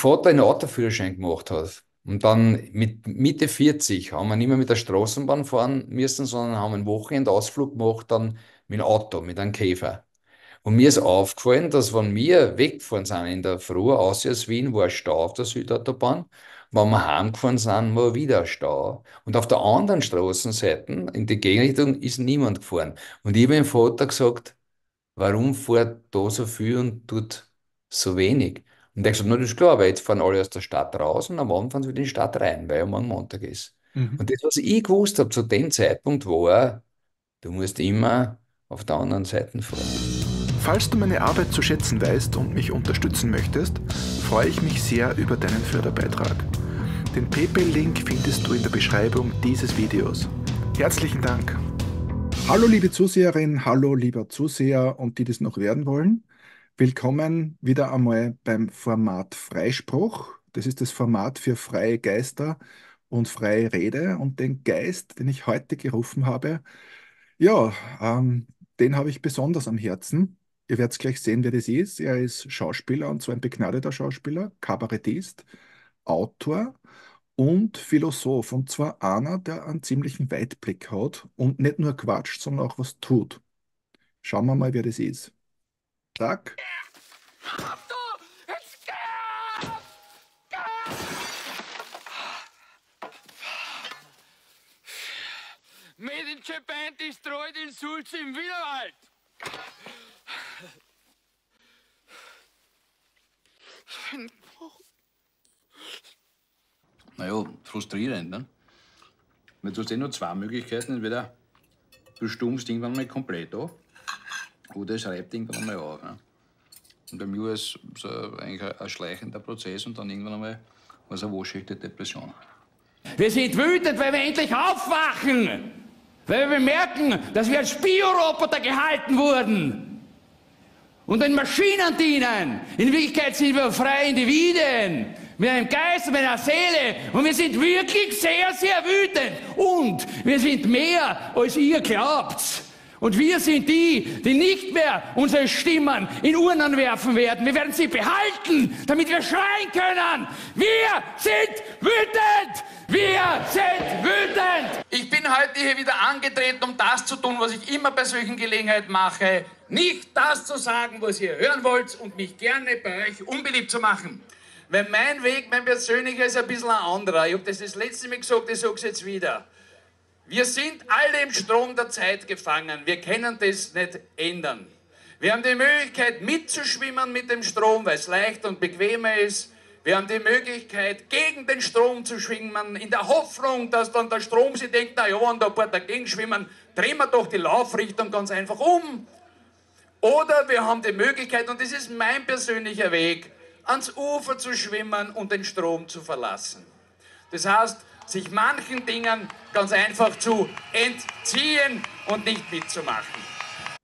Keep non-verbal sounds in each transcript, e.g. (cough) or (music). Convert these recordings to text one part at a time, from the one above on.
Vater einen Autoführerschein gemacht hat. Und dann mit Mitte 40 haben wir nicht mehr mit der Straßenbahn fahren müssen, sondern haben einen Wochenendausflug gemacht, dann mit dem Auto, mit einem Käfer. Und mir ist aufgefallen, dass wenn wir weggefahren sind in der Früh, außer aus Wien war ein Stau auf der Südautobahn, wenn wir heimgefahren sind, war wieder ein Stau. Und auf der anderen Straßenseite, in die Gegenrichtung, ist niemand gefahren. Und ich habe meinem Vater gesagt, warum fährt da so viel und tut so wenig? Und der hat gesagt, na, das ist klar, aber jetzt fahren alle aus der Stadt raus und am Abend fahren sie wieder in die Stadt rein, weil ja morgen Montag ist. Mhm. Und das, was ich gewusst habe zu dem Zeitpunkt, war, du musst immer auf der anderen Seite fahren. Falls du meine Arbeit zu schätzen weißt und mich unterstützen möchtest, freue ich mich sehr über deinen Förderbeitrag. Den PayPal-Link findest du in der Beschreibung dieses Videos. Herzlichen Dank! Hallo liebe Zuseherin, hallo lieber Zuseher und die das noch werden wollen. Willkommen wieder einmal beim Format Freispruch. Das ist das Format für freie Geister und freie Rede. Und den Geist, den ich heute gerufen habe, ja, ähm, den habe ich besonders am Herzen. Ihr werdet gleich sehen, wer das ist. Er ist Schauspieler und zwar ein begnadeter Schauspieler, Kabarettist, Autor und Philosoph. Und zwar einer, der einen ziemlichen Weitblick hat und nicht nur quatscht, sondern auch was tut. Schauen wir mal, wer das ist. Zack. Medische Band destroyed in Sulz im Wienerwald. Naja, frustrierend, ne? Jetzt hast du eh nur zwei Möglichkeiten. Entweder du stummst irgendwann mal komplett ab. Gute schreibt irgendwann einmal auf. Ne? Und bei mir war es äh, eigentlich ein, schleichender Prozess und dann irgendwann einmal war es eine waschechte Depression. Wir sind wütend, weil wir endlich aufwachen! Weil wir bemerken, dass wir als Bioroboter gehalten wurden und den Maschinen dienen. In Wirklichkeit sind wir freie Individuen mit einem Geist, mit einer Seele und wir sind wirklich sehr, sehr wütend und wir sind mehr, als ihr glaubt. Und wir sind die, die nicht mehr unsere Stimmen in Urnen werfen werden. Wir werden sie behalten, damit wir schreien können. Wir sind wütend! Wir sind wütend! Ich bin heute hier wieder angetreten, um das zu tun, was ich immer bei solchen Gelegenheiten mache. Nicht das zu sagen, was ihr hören wollt und mich gerne bei euch unbeliebt zu machen. Weil mein Weg, mein persönlicher, ist ein bisschen ein anderer. Ich habe das das letzte Mal gesagt, ich sage es jetzt wieder. Wir sind alle im Strom der Zeit gefangen. Wir können das nicht ändern. Wir haben die Möglichkeit mitzuschwimmen mit dem Strom, weil es leichter und bequemer ist. Wir haben die Möglichkeit, gegen den Strom zu schwimmen, in der Hoffnung, dass dann der Strom sich denkt, na ja, wenn da ein paar dagegen schwimmen, drehen wir doch die Laufrichtung ganz einfach um. Oder wir haben die Möglichkeit, und das ist mein persönlicher Weg, ans Ufer zu schwimmen und den Strom zu verlassen. Das heißt, sich manchen Dingen ganz einfach zu entziehen und nicht mitzumachen.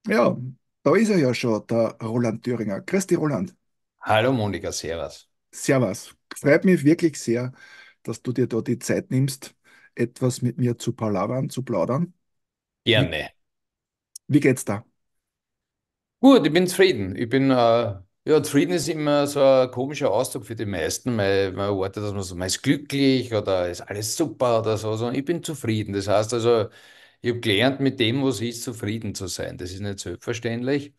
Ja, da ist er ja schon, der Roland Thüringer. Christi Roland. Hallo Monika, servus. Servus. Freut mich wirklich sehr, dass du dir da die Zeit nimmst, etwas mit mir zu palavern, zu plaudern. Gerne. Wie, wie geht's da? Gut, ich bin zufrieden. Ich bin äh, ja, zufrieden ist immer so ein komischer Ausdruck für die meisten, weil man erwartet, dass man so, man ist glücklich oder ist alles super oder so, sondern ich bin zufrieden. Das heißt also, ich habe gelernt, mit dem, was ist, zufrieden zu sein. Das ist nicht selbstverständlich,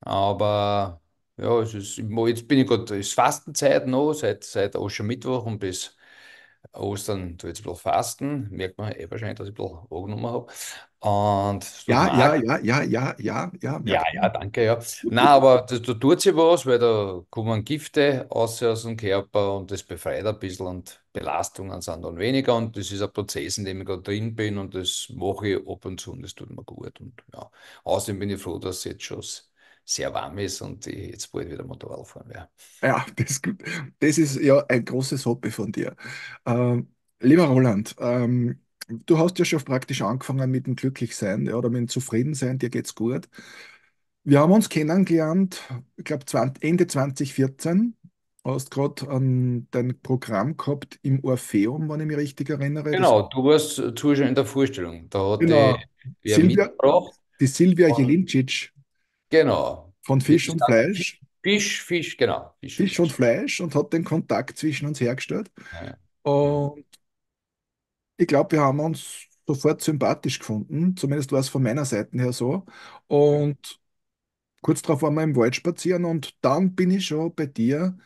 aber ja, es ist, jetzt bin ich gerade, es ist Fastenzeit noch, seit, seit Ostermittwoch und bis Ostern tue ich jetzt bloß fasten. Merkt man eh wahrscheinlich, dass ich bloß angenommen habe. Und ja, ja, ja, ja, ja, ja, ja. Ja, ja, danke, ja. Na, aber da, da tut sich was, weil da kommen Gifte aus, aus dem Körper und das befreit ein bisschen und Belastungen sind dann weniger und das ist ein Prozess, in dem ich gerade drin bin und das mache ich ab und zu und das tut mir gut. Und ja, außerdem bin ich froh, dass es jetzt schon sehr warm ist und ich jetzt bald wieder Motorrad fahren werde. Ja, das, das ist ja ein großes Hobby von dir. Ähm, lieber Roland, ähm, du hast ja schon praktisch angefangen mit dem Glücklichsein ja, oder mit dem Zufriedensein, dir geht's gut. Wir haben uns kennengelernt, ich glaube Ende 2014. Du hast gerade ähm, dein Programm gehabt im Orpheum, wenn ich mich richtig erinnere. Genau, das du warst Zuschauer in der Vorstellung. Da hat genau. die, Silvia, die Silvia Jelincic. Genau. Von Fisch und Fleisch. Fisch, Fisch, genau. Fisch, Fisch, und Fleisch und hat den Kontakt zwischen uns hergestellt. Ja. Und ich glaube, wir haben uns sofort sympathisch gefunden. Zumindest war es von meiner Seite her so. Und kurz darauf waren wir im Wald spazieren und dann bin ich schon bei dir,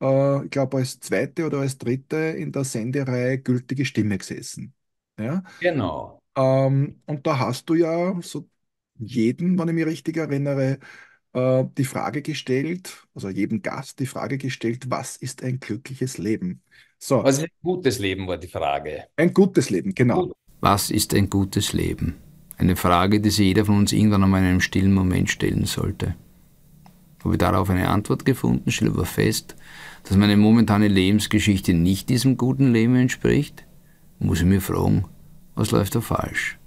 äh, ich glaube, als zweite oder als dritte in der Sendereihe gültige Stimme gesessen. Ja? Genau. Ähm, und da hast du ja so jeden, wenn ich mich richtig erinnere, äh, die Frage gestellt, also jedem Gast die Frage gestellt, was ist ein glückliches Leben? So. Was ist ein gutes Leben, war die Frage. Ein gutes Leben, genau. Was ist ein gutes Leben? Eine Frage, die sich jeder von uns irgendwann einmal in einem stillen Moment stellen sollte. Habe ich darauf eine Antwort gefunden, stelle aber fest, dass meine momentane Lebensgeschichte nicht diesem guten Leben entspricht, muss ich mir fragen, was läuft da falsch?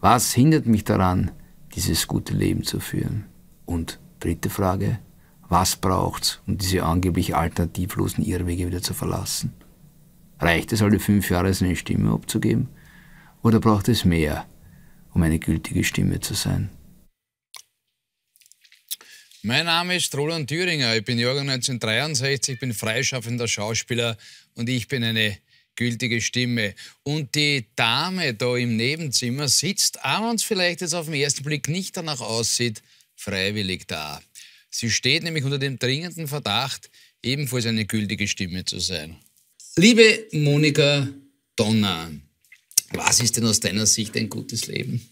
Was hindert mich daran, dieses gute Leben zu führen? Und Dritte Frage, was braucht's, um diese angeblich alternativlosen Irrwege wieder zu verlassen? Reicht es alle fünf Jahre seine Stimme abzugeben? Oder braucht es mehr, um eine gültige Stimme zu sein? Mein Name ist Roland Thüringer, ich bin Jahrgang 1963, bin freischaffender Schauspieler und ich bin eine gültige Stimme. Und die Dame da im Nebenzimmer sitzt, auch wenn es vielleicht jetzt auf den ersten Blick nicht danach aussieht, freiwillig da. Sie steht nämlich unter dem dringenden Verdacht, ebenfalls eine gültige Stimme zu sein. Liebe Monika Donner, was ist denn aus deiner Sicht ein gutes Leben?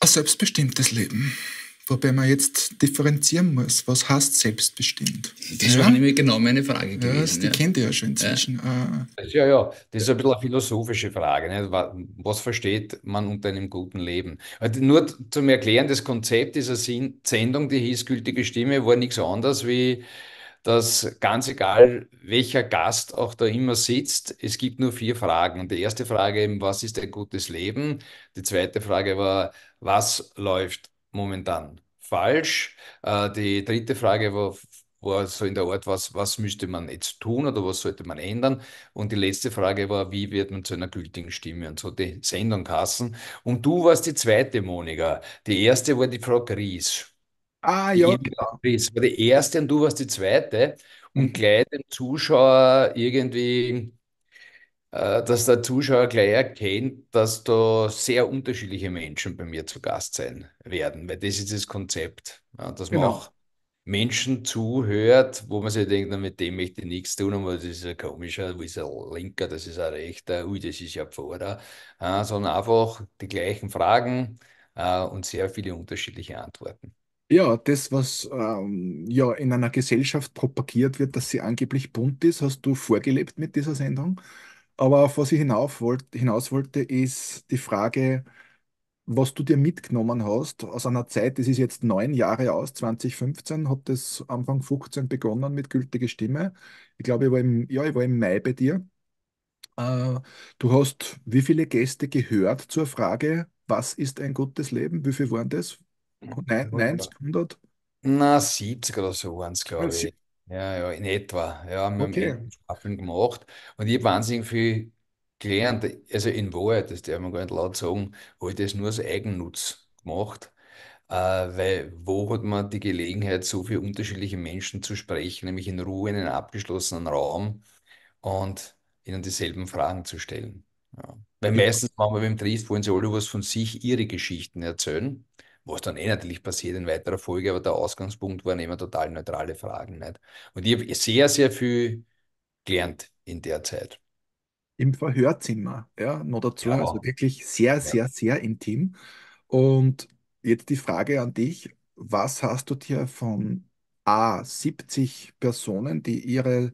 Ein selbstbestimmtes Leben. Wobei man jetzt differenzieren muss, was heißt selbstbestimmt? Das ja? war nämlich genau meine Frage gewesen. Ja, das, die ja. kennt ihr ja schon inzwischen. Ja. Äh, ja, ja, das ist ein bisschen eine philosophische Frage. Ne? Was versteht man unter einem guten Leben? Also nur zum Erklären, das Konzept dieser Sendung, die hieß Gültige Stimme, war nichts anderes wie dass ganz egal, welcher Gast auch da immer sitzt, es gibt nur vier Fragen. die erste Frage eben, was ist ein gutes Leben? Die zweite Frage war, was läuft momentan falsch. Äh, die dritte Frage war, war so in der Art, was, was müsste man jetzt tun oder was sollte man ändern? Und die letzte Frage war, wie wird man zu einer gültigen Stimme? Und so die Sendung hassen. Und du warst die zweite, Monika. Die erste war die Frau Gries. Ah, ja. Gries war die erste und du warst die zweite. Und mhm. gleich dem Zuschauer irgendwie äh, dass der Zuschauer gleich erkennt, dass da sehr unterschiedliche Menschen bei mir zu Gast sein werden, weil das ist das Konzept, ja, dass genau. man auch Menschen zuhört, wo man sich denkt, mit dem möchte ich nichts tun, aber das ist ein komischer, das ist ein linker, das ist ein rechter, ui, das ist ja Pfarrer, ja, sondern einfach die gleichen Fragen äh, und sehr viele unterschiedliche Antworten. Ja, das, was ähm, ja in einer Gesellschaft propagiert wird, dass sie angeblich bunt ist, hast du vorgelebt mit dieser Sendung? Aber auf was ich hinauf wollt, hinaus wollte, ist die Frage, was du dir mitgenommen hast aus einer Zeit, das ist jetzt neun Jahre aus, 2015 hat das Anfang 15 begonnen mit gültiger Stimme. Ich glaube, ich war im, ja, ich war im Mai bei dir. Äh, du hast wie viele Gäste gehört zur Frage, was ist ein gutes Leben? Wie viele waren das? Nein, 90, Na, 70 oder so waren es, glaube ich. Ja, ja, in etwa. Ja, wir haben Okay. eben Staffeln gemacht und ich habe mhm. wahnsinnig viel gelernt. Also in Wahrheit, das darf man gar nicht laut sagen, habe ich das nur aus Eigennutz gemacht. Äh, weil wo hat man die Gelegenheit, so viele unterschiedliche Menschen zu sprechen, nämlich in Ruhe in einem abgeschlossenen Raum und ihnen dieselben Fragen zu stellen. Ja. Weil Ja, meistens machen wir beim Triest, wollen sie alle was von sich, ihre Geschichten erzählen was dann eh natürlich passiert in weiterer Folge, aber der Ausgangspunkt waren immer total neutrale Fragen. Nicht? Und ich habe sehr, sehr viel gelernt in der Zeit. Im Verhörzimmer, ja, noch dazu, ja. also wirklich sehr, sehr, ja. sehr intim. Und jetzt die Frage an dich, was hast du dir von A, 70 Personen, die ihre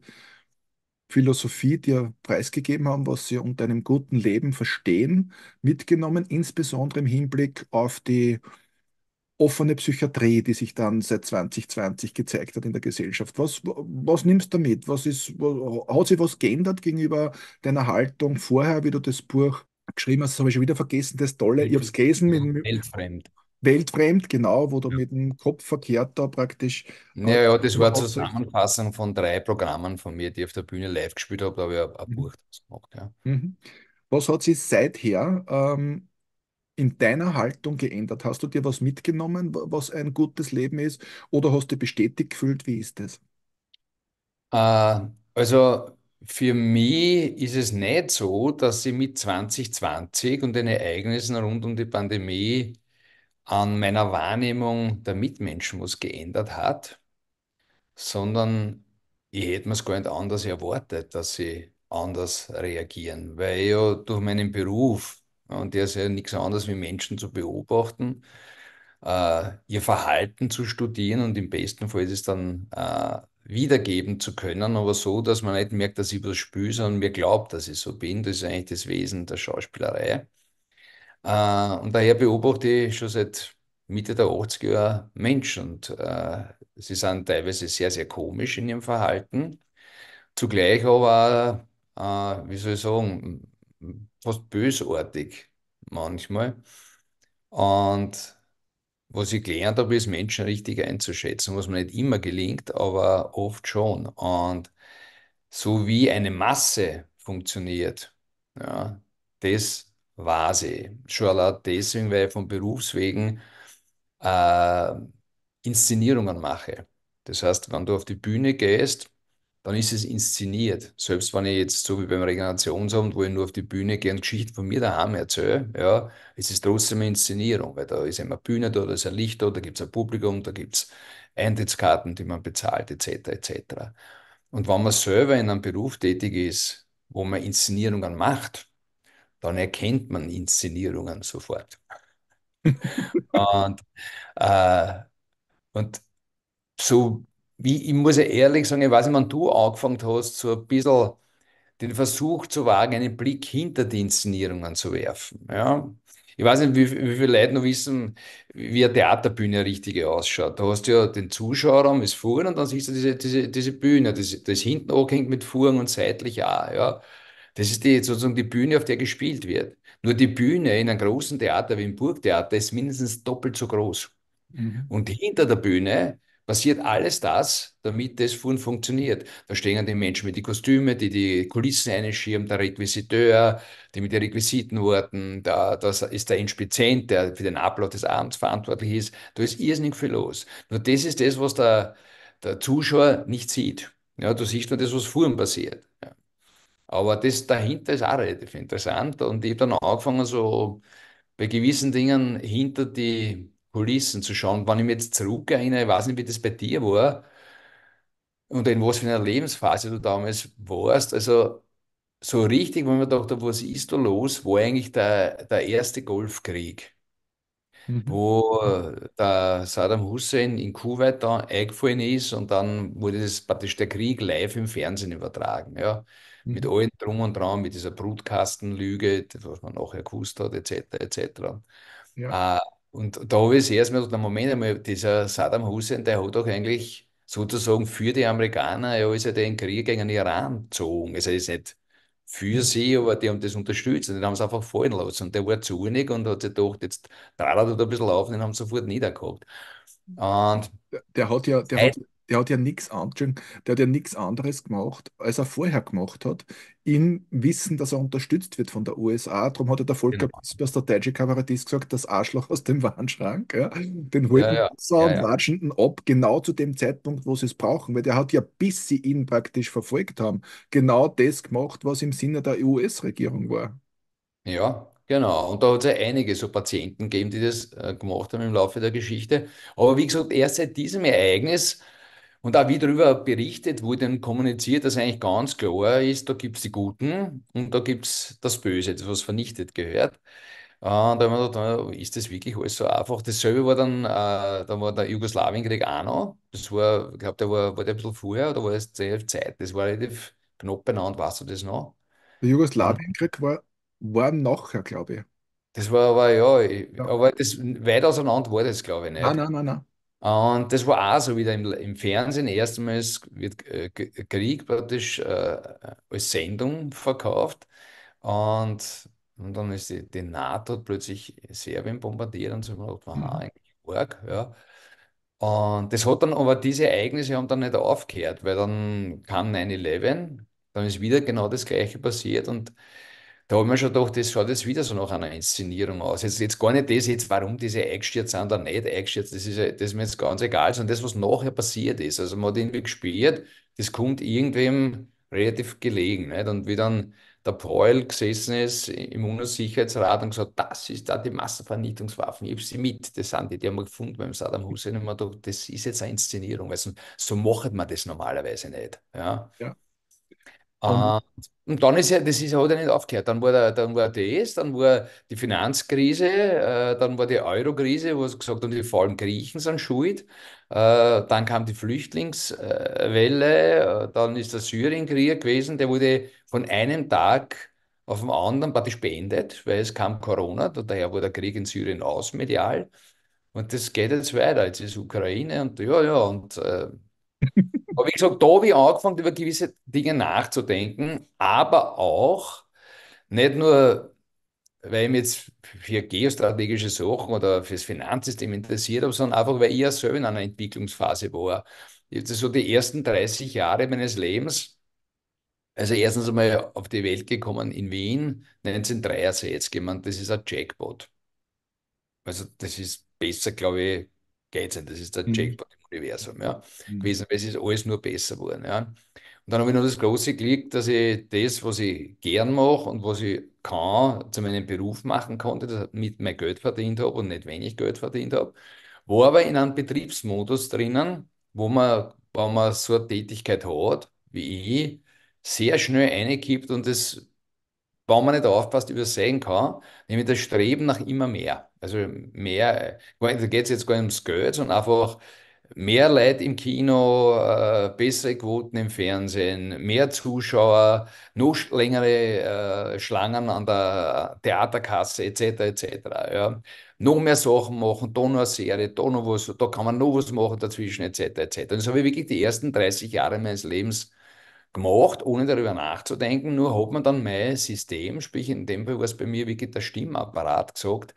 Philosophie dir preisgegeben haben, was sie unter einem guten Leben verstehen, mitgenommen, insbesondere im Hinblick auf die offene Psychiatrie, die sich dann seit 2020 gezeigt hat in der Gesellschaft. Was, was nimmst du damit? Was ist, hat sich was geändert gegenüber deiner Haltung vorher, wie du das Buch geschrieben hast? Das habe ich schon wieder vergessen, das Tolle. Ich habe es gelesen. Mit, weltfremd. Weltfremd, genau, wo du ja. mit dem Kopf verkehrt da praktisch. Naja, ja, das äh, war eine Zusammenfassung von drei Programmen von mir, die ich auf der Bühne live gespielt habe, da habe ich ein, ein mhm. Buch mhm. gemacht. Ja. Mhm. Was hat sich seither ähm, in deiner Haltung geändert? Hast du dir was mitgenommen, was ein gutes Leben ist? Oder hast du bestätigt gefühlt, wie ist das? Äh, also für mich ist es nicht so, dass ich mit 2020 und den Ereignissen rund um die Pandemie an meiner Wahrnehmung der Mitmenschen was geändert hat, sondern ich hätte mir es gar nicht anders erwartet, dass sie anders reagieren, weil ich ja durch meinen Beruf und der ist ja nichts anderes wie Menschen zu beobachten, äh, ihr Verhalten zu studieren und im besten Fall ist es dann äh, wiedergeben zu können, aber so, dass man nicht merkt, dass ich was spüre, sondern mir glaubt, dass ich so bin. Das ist eigentlich das Wesen der Schauspielerei. Äh, und daher beobachte ich schon seit Mitte der 80er Jahre Menschen und äh, sie sind teilweise sehr, sehr komisch in ihrem Verhalten. Zugleich aber, äh, wie soll ich sagen, fast bösartig manchmal. Und was ich gelernt habe, ist, Menschen richtig einzuschätzen, was mir nicht immer gelingt, aber oft schon. Und so wie eine Masse funktioniert, ja, das war sie. Schon allein deswegen, weil ich von Berufswegen äh, Inszenierungen mache. Das heißt, wenn du auf die Bühne gehst, dann ist es inszeniert. Selbst wenn ich jetzt, so wie beim Regenerationsamt, wo ich nur auf die Bühne gehe Geschichten von mir daheim erzähle, ja, es ist trotzdem eine Inszenierung, weil da ist immer Bühne da, da ist ein Licht da, da gibt es ein Publikum, da gibt es Eintrittskarten, die man bezahlt, etc., etc. Und wenn man selber in einem Beruf tätig ist, wo man Inszenierungen macht, dann erkennt man Inszenierungen sofort. (laughs) und, äh, und so wie, ich muss ja ehrlich sagen, ich weiß nicht, wann du angefangen hast, so ein bisschen den Versuch zu wagen, einen Blick hinter die Inszenierungen zu werfen. Ja? Ich weiß nicht, wie, wie viele Leute noch wissen, wie eine Theaterbühne richtig ausschaut. Da hast du ja den Zuschauerraum, ist Fuhren, und dann siehst du diese, diese, diese Bühne, das, das hinten angehängt mit Fuhren und seitlich auch. Ja? Das ist die, sozusagen die Bühne, auf der gespielt wird. Nur die Bühne in einem großen Theater wie im Burgtheater ist mindestens doppelt so groß. Mhm. Und hinter der Bühne passiert alles das, damit das Fun funktioniert. Da stehen die Menschen mit den Kostümen, die die Kulissen einschirmen, der Requisiteur, die mit den Requisiten warten, da das ist der Inspizient, der für den Ablauf des Abends verantwortlich ist. Da ist irrsinnig viel los. Nur das ist das, was der, der Zuschauer nicht sieht. Ja, du siehst nur das, was vorhin passiert. Ja. Aber das dahinter ist auch relativ interessant. Und ich habe dann angefangen, so bei gewissen Dingen hinter die Kulissen zu schauen. Wenn ich mich jetzt zurück erinnere, ich weiß nicht, wie das bei dir war und in was für einer Lebensphase du damals warst. Also so richtig, wenn man dachte, was ist da los, war eigentlich der, der erste Golfkrieg, mhm. wo der Saddam Hussein in Kuwait da eingefallen ist und dann wurde das praktisch der Krieg live im Fernsehen übertragen. Ja. Mhm. Mit allem Drum und Dran, mit dieser Brutkastenlüge, was man nachher gewusst hat, etc. etc. Ja. Äh, und da habe ich es erstmal gedacht, Moment einmal, dieser Saddam Hussein, der hat doch eigentlich sozusagen für die Amerikaner, er ist ja den Krieg gegen den Iran gezogen. Also ist nicht für mhm. sie, aber die haben das unterstützt und den haben sie einfach fallen lassen. Und der war zornig und hat sich gedacht, jetzt er da ein bisschen auf und den haben sie sofort niedergehabt. Mhm. Und der, der hat ja, der hat, der hat ja nichts der ja anderes gemacht, als er vorher gemacht hat, im Wissen, dass er unterstützt wird von der USA. Darum hat er der Volker genau. Pispers, der deutsche Kabarettist, gesagt, das Arschloch aus dem (laughs) Warnschrank, ja, den holen ja, ja. Wasser ja, ja. und ab, genau zu dem Zeitpunkt, wo sie es brauchen, weil der hat ja, bis sie ihn praktisch verfolgt haben, genau das gemacht, was im Sinne der US-Regierung war. Ja, Genau, und da hat es ja einige so Patienten gegeben, die das äh, gemacht haben im Laufe der Geschichte. Aber wie gesagt, erst seit diesem Ereignis und da wie darüber berichtet wurde und kommuniziert, dass eigentlich ganz klar ist, da gibt es die Guten und da gibt es das Böse, das was vernichtet gehört. Und äh, da haben wir gedacht, ist das wirklich alles so einfach? Dasselbe war dann, äh, da war der Jugoslawienkrieg auch noch. Das war, ich glaube, der war, war der ein bisschen vorher oder war das zur Zeit? Das war relativ knapp beieinander, weißt du das noch? Der Jugoslawienkrieg war, war nachher, glaube ich. Das war aber, ja, ja. aber das, weit auseinander war das, glaube ich, nicht. Nein, nein, nein, nein. Und das war auch so wieder im, im Fernsehen. Erstmals wird äh, äh, Krieg praktisch äh, als Sendung verkauft. Und, und dann ist die, die NATO plötzlich Serbien bombardiert und so. Und man, wow, eigentlich arg, ja. Und das hat dann aber diese Ereignisse haben dann nicht aufgehört, weil dann kam 9-11, dann ist wieder genau das Gleiche passiert und da habe ich mir schon gedacht, das schaut jetzt wieder so nach einer Inszenierung aus. Jetzt, jetzt gar nicht das, jetzt, warum diese eingestürzt sind oder nicht eingestürzt, das ist, das ist mir jetzt ganz egal, sondern das, was nachher passiert ist. Also man hat irgendwie gespielt, das kommt irgendwem relativ gelegen. Nicht? Und wie dann der Paul gesessen ist im UNO-Sicherheitsrat und gesagt, das ist da die Massenvernichtungswaffen, ich habe sie mit, das sind die, die haben wir gefunden beim Saddam Hussein. Und man gedacht, das ist jetzt eine Inszenierung. Also, so macht man das normalerweise nicht. Ja. ja. Aha. Und dann ist ja, das ist, hat ja nicht aufgehört. Dann war, der, dann war das, dann war die Finanzkrise, äh, dann war die Euro-Krise, wo es gesagt haben, die vor allem Griechen sind schuld. Äh, dann kam die Flüchtlingswelle, äh, dann ist der Syrienkrieg gewesen, der wurde von einem Tag auf den anderen praktisch beendet, weil es kam Corona, daher wurde der Krieg in Syrien ausmedial. Und das geht jetzt weiter. Jetzt ist Ukraine und ja, ja, und. Äh, (laughs) Aber wie gesagt, da habe ich angefangen, über gewisse Dinge nachzudenken, aber auch nicht nur, weil ich mich jetzt für geostrategische Sachen oder für das Finanzsystem interessiert habe, sondern einfach, weil ich ja selber in einer Entwicklungsphase war. Jetzt so die ersten 30 Jahre meines Lebens, also erstens einmal auf die Welt gekommen in Wien, 1963, ich meine, das ist ein Jackpot. Also das ist besser, glaube ich, geht's nicht. Das ist der mhm. Jackpot Universum ja, mhm. gewesen, weil es ist alles nur besser geworden. Ja. Und dann habe ich noch das große Glück, dass ich das, was ich gern mache und was ich kann, zu meinem Beruf machen konnte, mit mein Geld verdient habe und nicht wenig Geld verdient habe. Wo aber in einem Betriebsmodus drinnen, wo man, wenn man so eine Tätigkeit hat, wie ich, sehr schnell einkippt und das, wenn man nicht aufpasst, übersehen kann, nämlich das Streben nach immer mehr. Also mehr, da geht es jetzt gar nicht ums Geld, sondern einfach mehr Leute im Kino, äh, bessere Quoten im Fernsehen, mehr Zuschauer, noch längere äh, Schlangen an der Theaterkasse etc. etc. Ja. Noch mehr Sachen machen, da noch eine Serie, da noch was, da kann man noch was machen dazwischen etc. etc. Und das habe ich wirklich die ersten 30 Jahre meines Lebens gemacht, ohne darüber nachzudenken. Nur hat man dann mein System, sprich in dem Fall war es bei mir wirklich der Stimmapparat gesagt,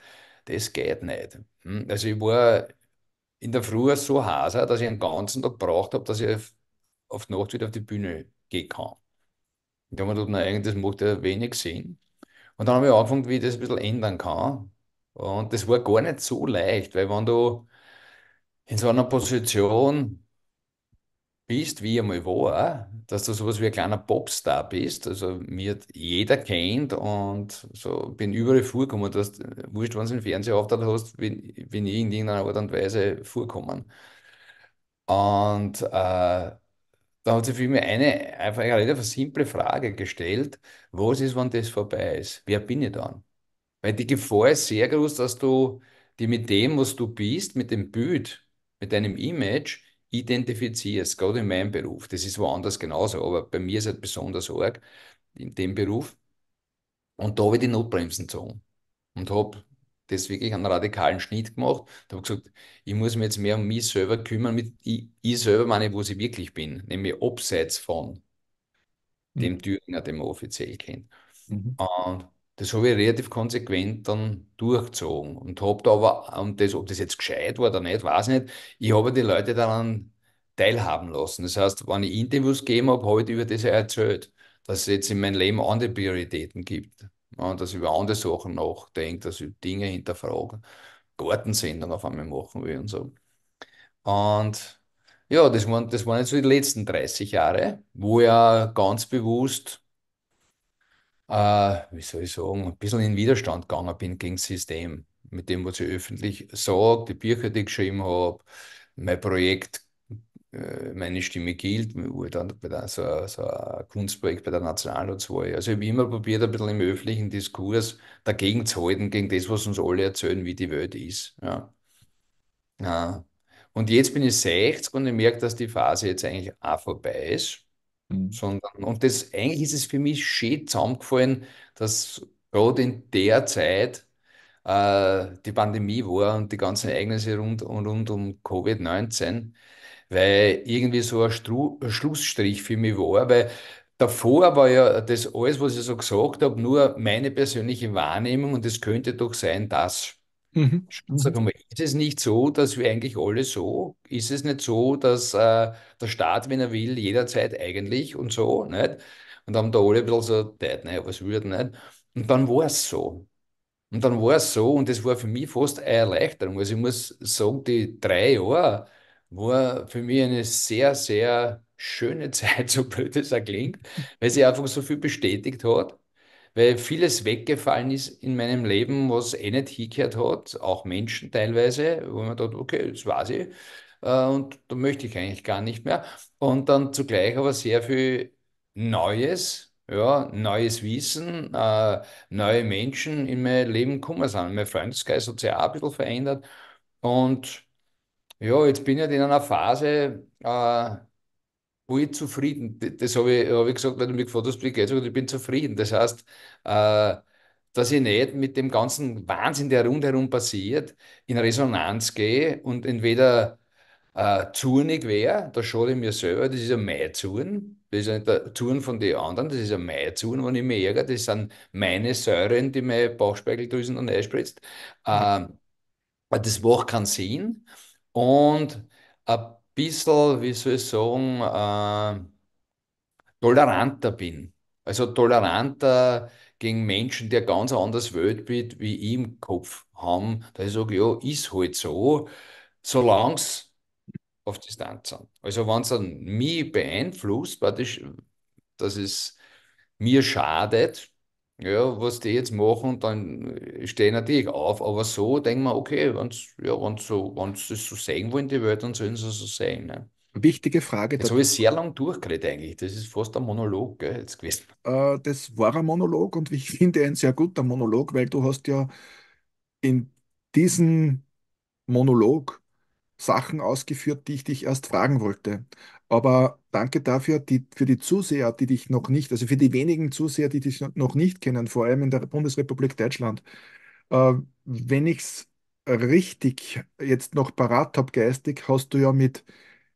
das geht nicht. Hm, also ich war in der Früh so heiß, dass ich einen ganzen Tag gebraucht habe, dass ich auf, auf die Nacht wieder auf die Bühne gehen kann. Und da habe ich gedacht, nein, das macht ja wenig Sinn. Und dann habe ich angefangen, wie ich das ein bisschen ändern kann. Und das war gar nicht so leicht, weil wenn du in so einer Position bist, wie ich einmal war, dass du sowas wie ein kleiner Popstar bist. Also mir jeder kennt und so bin überall vorgekommen. Du hast, wurscht, wenn du im Fernsehen auftaucht hast, bin, bin ich in irgendeiner Art und Weise vorgekommen. Und äh, da hat sich für mich eine, einfach eine relativ simple Frage gestellt: Was ist, wenn das vorbei ist? Wer bin ich dann? Weil die Gefahr ist sehr groß, dass du die mit dem, was du bist, mit dem Bild, mit deinem Image, identifizierst, gerade in meinem Beruf, das ist woanders genauso, aber bei mir ist es halt besonders arg, in dem Beruf, und da habe ich die Notbremsen gezogen und habe das wirklich einen radikalen Schnitt gemacht. Da habe ich gesagt, ich muss mich jetzt mehr um mich selber kümmern, mit ich, ich selber meine, wo ich wirklich bin, nämlich abseits von mhm. dem Thüringer, den man offiziell kennt. Mhm. Und das habe ich relativ konsequent dann durchgezogen und habe da aber, und das, ob das jetzt gescheit war oder nicht, weiß ich nicht, ich habe die Leute daran teilhaben lassen. Das heißt, wenn ich Interviews gegeben habe, habe ich über das erzählt, dass es jetzt in meinem Leben andere Prioritäten gibt und dass ich über andere Sachen nachdenke, dass ich Dinge hinterfrage, Gartensendung auf einmal machen will und so. Und ja, das waren, das waren jetzt so die letzten 30 Jahre, wo ja ganz bewusst äh, wie soll ich sagen, ein bisschen in Widerstand gegangen bin gegen das System. Mit dem, was ich öffentlich sage, die Bücher, die ich geschrieben habe, mein Projekt, äh, meine Stimme gilt, wo ich dann bei der, so, so ein Kunstprojekt bei der Nationalrat war. Also ich habe immer probiert, ein bisschen im öffentlichen Diskurs dagegen zu halten, gegen das, was uns alle erzählen, wie die Welt ist. Ja. ja. Und jetzt bin ich 60 und ich merke, dass die Phase jetzt eigentlich auch vorbei ist. Mhm. Sondern, und das eigentlich ist es für mich schön zusammengefallen, dass gerade in der Zeit äh, die Pandemie war und die ganzen Ereignisse rund, rund um Covid-19, weil irgendwie so ein Stru Schlussstrich für mich war, weil davor war ja das alles, was ich so gesagt habe, nur meine persönliche Wahrnehmung und es könnte doch sein, dass. Mhm. ist es nicht so, dass wir eigentlich alle so? Ist es nicht so, dass äh, der Staat, wenn er will, jederzeit eigentlich und so? Nicht? Und haben da alle ein bisschen so, naja, ne, was würde nicht? Und dann war es so. Und dann war es so, und das war für mich fast eine Erleichterung. Also ich muss sagen, die drei Jahre war für mich eine sehr, sehr schöne (laughs) Zeit, so blöd es auch klingt, weil sie einfach so viel bestätigt hat weil vieles weggefallen ist in meinem Leben, was eh nicht hingehört hat, auch Menschen teilweise, wo man dachte, okay, das war sie äh, und da möchte ich eigentlich gar nicht mehr. Und dann zugleich aber sehr viel Neues, ja, neues Wissen, äh, neue Menschen in mein Leben gekommen sind. Mein Freundeskreis hat sich auch ein bisschen verändert. Und ja, jetzt bin ich halt in einer Phase, äh, wo ich zufrieden. Das habe ich, hab ich gesagt, weil du mich gefragt hast, wie geht's und ich bin zufrieden. Das heißt, äh, dass ich nicht mit dem ganzen Wahnsinn, der rundherum passiert, in Resonanz gehe und entweder äh, zornig wäre, da schade ich mir selber, das ist ja mein Zorn, das ist ja nicht der Zorn von den anderen, das ist ja mein Zorn, wenn ich mich ärgere, das sind meine Säuren, die meine Bauchspeicheldrüsen dann einspritzt. Äh, das macht keinen Sinn und ein äh, bisschen, wie soll ich sagen, äh, toleranter bin. Also toleranter gegen Menschen, die ein ganz anderes Weltbild wie ich im Kopf haben. Da ich sage, ja, ist halt so, solange es auf Distanz sind. Also wenn es dann mich beeinflusst, praktisch, dass es mir schadet, ja, was die jetzt machen, dann stehe ich natürlich auf, aber so denken wir, okay, wenn's, ja, wenn's so, wenn's das so sehen wollen, die Welt, dann sollen sie es so sehen. Ne? Wichtige Frage. Jetzt habe ich sehr lang durchgeredet eigentlich. Das ist fast ein Monolog gell, jetzt gewesen. Äh, das war ein Monolog und ich (laughs) finde ein sehr guter Monolog, weil du hast ja in diesem Monolog Sachen ausgeführt, die ich dich erst fragen wollte. Aber danke dafür, die, für die Zuseher, die dich noch nicht, also für die wenigen Zuseher, die dich noch nicht kennen, vor allem in der Bundesrepublik Deutschland. Äh, wenn ich es richtig jetzt noch parat habe geistig, hast du ja mit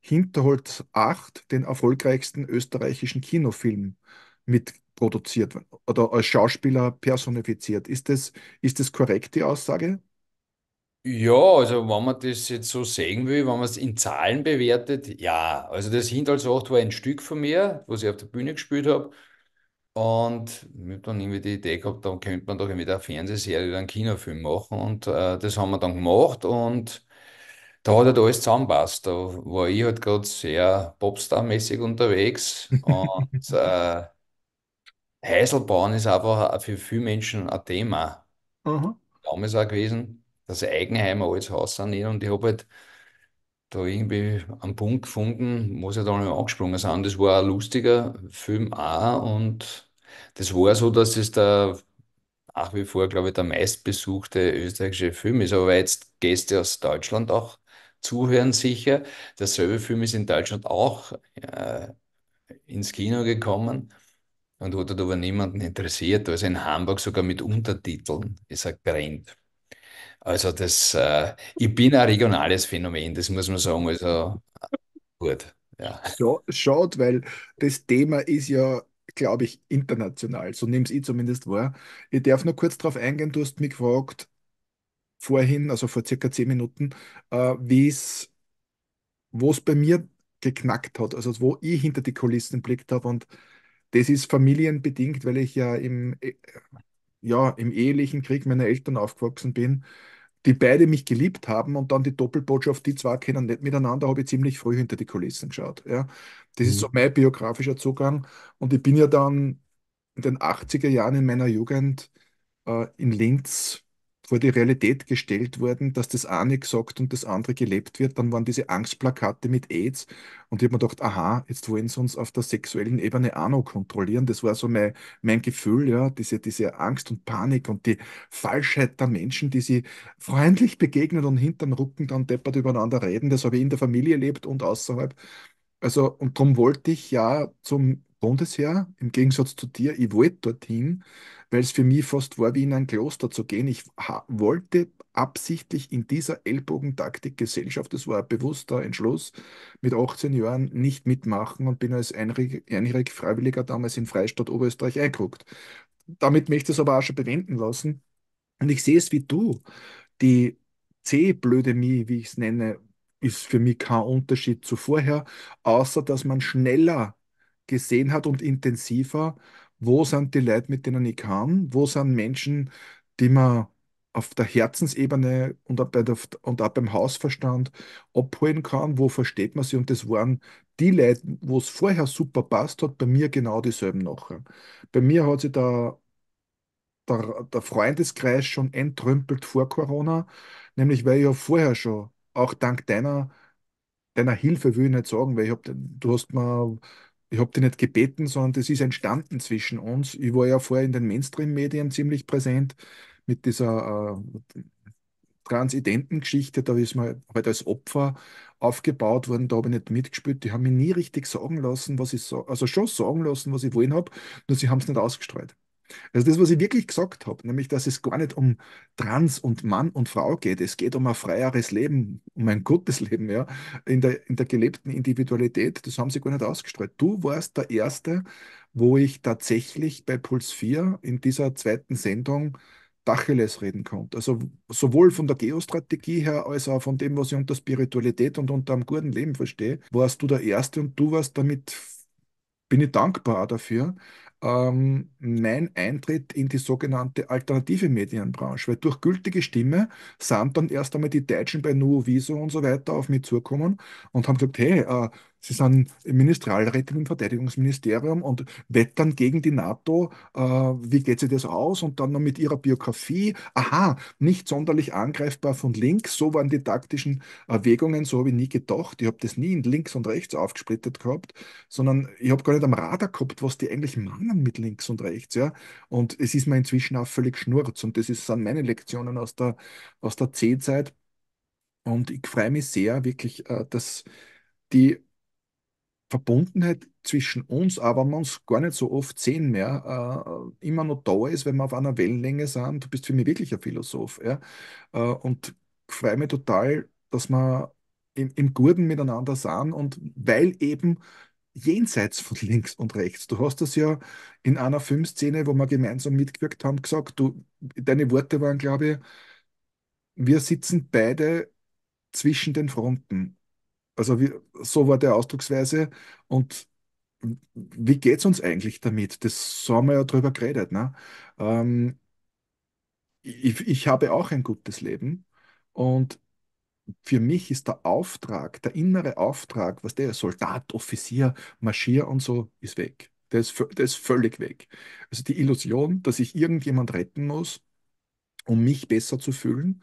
Hinterholz 8 den erfolgreichsten österreichischen Kinofilm mitproduziert oder als Schauspieler personifiziert. Ist das, ist das korrekt, die Aussage? Ja, also wenn man das jetzt so sehen will, wenn man es in Zahlen bewertet, ja. Also das Hinterhaltsacht war ein Stück von mir, was ich auf der Bühne gespielt habe. Und ich habe dann irgendwie die Idee gehabt, dann könnte man doch mit einer Fernsehserie oder einen Kinofilm machen. Und äh, das haben wir dann gemacht und da hat halt alles zusammengepasst. Da war ich halt gerade sehr Popstar-mäßig unterwegs. Und (laughs) äh, Häuselbauen ist einfach für viele Menschen ein Thema. Mhm. Damals auch gewesen das Eigenheim ein altes Haus sanieren eh und ich habe halt da irgendwie einen Punkt gefunden, muss ja da nicht angesprungen sein. Das war ein lustiger Film auch und das war so, dass es der nach wie vor, glaube ich, der meistbesuchte österreichische Film ist. Aber jetzt Gäste aus Deutschland auch zuhören, sicher. Derselbe Film ist in Deutschland auch äh, ins Kino gekommen und hat aber niemanden interessiert. Also in Hamburg sogar mit Untertiteln ist er brennt. Also das, äh, ich bin ein regionales Phänomen, das muss man sagen. Also äh, gut, ja. Ja, schaut, weil das Thema ist ja, glaube ich, international. So nehme ich zumindest wahr. Ich darf nur kurz darauf eingehen, du hast mich gefragt vorhin, also vor circa zehn Minuten, äh, wie es, wo es bei mir geknackt hat, also wo ich hinter die Kulissen blickt habe und das ist familienbedingt, weil ich ja im, äh, ja, im ehelichen Krieg meiner Eltern aufgewachsen bin die beide mich geliebt haben und dann die Doppelbotschaft, die zwei kennen nicht miteinander, habe ich ziemlich früh hinter die Kulissen geschaut. Ja. Das mhm. ist so mein biografischer Zugang. Und ich bin ja dann in den 80er Jahren in meiner Jugend äh, in Linz vor die Realität gestellt wurden, dass das eine gesagt und das andere gelebt wird. Dann waren diese Angstplakate mit AIDS und ich habe mir gedacht, aha, jetzt wollen sie uns auf der sexuellen Ebene auch noch kontrollieren. Das war so mein, mein Gefühl, ja, diese, diese Angst und Panik und die Falschheit der Menschen, die sie freundlich begegnen und hinterm Rücken dann deppert übereinander reden. Das habe ich in der Familie erlebt und außerhalb. Also, und darum wollte ich ja zum Bundesheer, im Gegensatz zu dir, ich wollte dorthin, weil es für mich fast war, wie in ein Kloster zu gehen. Ich wollte absichtlich in dieser Ellbogentaktik Gesellschaft, das war ein bewusster Entschluss, mit 18 Jahren nicht mitmachen und bin als einjährig Freiwilliger damals in Freistadt Oberösterreich eingeguckt. Damit möchte ich es aber auch schon bewenden lassen. Und ich sehe es wie du. Die C-Blödemie, wie ich es nenne, ist für mich kein Unterschied zu vorher, außer dass man schneller gesehen hat und intensiver, wo sind die Leute, mit denen ich kann, wo sind Menschen, die man auf der Herzensebene und ab, und ab beim Hausverstand abholen kann, wo versteht man sie. Und das waren die Leute, wo es vorher super passt hat, bei mir genau dieselben nachher. Bei mir hat sich der, der, der Freundeskreis schon entrümpelt vor Corona, nämlich weil ich ja vorher schon, auch dank deiner, deiner Hilfe will ich nicht sagen, weil ich hab, du hast mir ich habe dich nicht gebeten, sondern das ist entstanden zwischen uns. Ich war ja vorher in den Mainstream-Medien ziemlich präsent mit dieser äh, Transidenten-Geschichte. Da ist man halt als Opfer aufgebaut worden, da habe ich nicht mitgespielt. Die haben mich nie richtig sagen lassen, was ich so, also schon sagen lassen, was ich wollen habe, nur sie haben es nicht ausgestreut. Also das, was ich wirklich gesagt habe, nämlich, dass es gar nicht um Trans und Mann und Frau geht. Es geht um ein freieres Leben, um ein gutes Leben, ja, in der, in der gelebten Individualität. Das haben sie gar nicht ausgestrahlt. Du warst der Erste, wo ich tatsächlich bei Puls 4 in dieser zweiten Sendung Dacheles reden konnte. Also sowohl von der Geostrategie her als auch von dem, was ich unter Spiritualität und unter einem guten Leben verstehe, warst du der Erste und du warst damit, bin ich dankbar dafür, ähm, mein Eintritt in die sogenannte alternative Medienbranche, weil durch gültige Stimme sind dann erst einmal die Deutschen bei Nuoviso und so weiter auf mich zukommen und haben gesagt, hey, äh, Sie sind Ministerialrätin im Verteidigungsministerium und wettern gegen die NATO. Äh, wie geht sie das aus? Und dann noch mit ihrer Biografie. Aha, nicht sonderlich angreifbar von links. So waren die taktischen Erwägungen. So habe ich nie gedacht. Ich habe das nie in links und rechts aufgesplittet gehabt, sondern ich habe gar nicht am Radar gehabt, was die eigentlich meinen mit links und rechts. Ja? Und es ist mir inzwischen auch völlig schnurz. Und das sind meine Lektionen aus der, aus der C-Zeit. Und ich freue mich sehr, wirklich, äh, dass die Verbundenheit zwischen uns, aber wir uns gar nicht so oft sehen mehr, äh, immer noch da ist, wenn wir auf einer Wellenlänge sind. Du bist für mich wirklich ein Philosoph. Ja? Äh, und freue mich total, dass wir im, im Gurden miteinander sind und weil eben jenseits von (laughs) links und rechts. Du hast das ja in einer Filmszene, wo wir gemeinsam mitgewirkt haben, gesagt. Du, deine Worte waren, glaube ich, wir sitzen beide zwischen den Fronten also wie, so war der Ausdrucksweise. Und wie geht es uns eigentlich damit? Das haben wir ja drüber geredet. Ne? Ähm, ich, ich habe auch ein gutes Leben. Und für mich ist der Auftrag, der innere Auftrag, was der Soldat, Offizier, Marschier und so, ist weg. Der ist, der ist völlig weg. Also die Illusion, dass ich irgendjemand retten muss, um mich besser zu fühlen,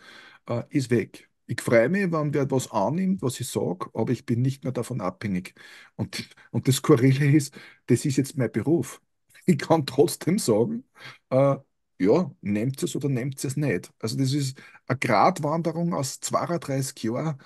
äh, ist weg ich freue mich, wenn wer etwas annimmt, was ich sage, aber ich bin nicht mehr davon abhängig. Und, und das Skurrile ist, das ist jetzt mein Beruf. (laughs) Ich kann trotzdem sagen, äh, ja, nehmt es oder nehmt es nicht. Also das ist eine Gratwanderung aus 32 Jahren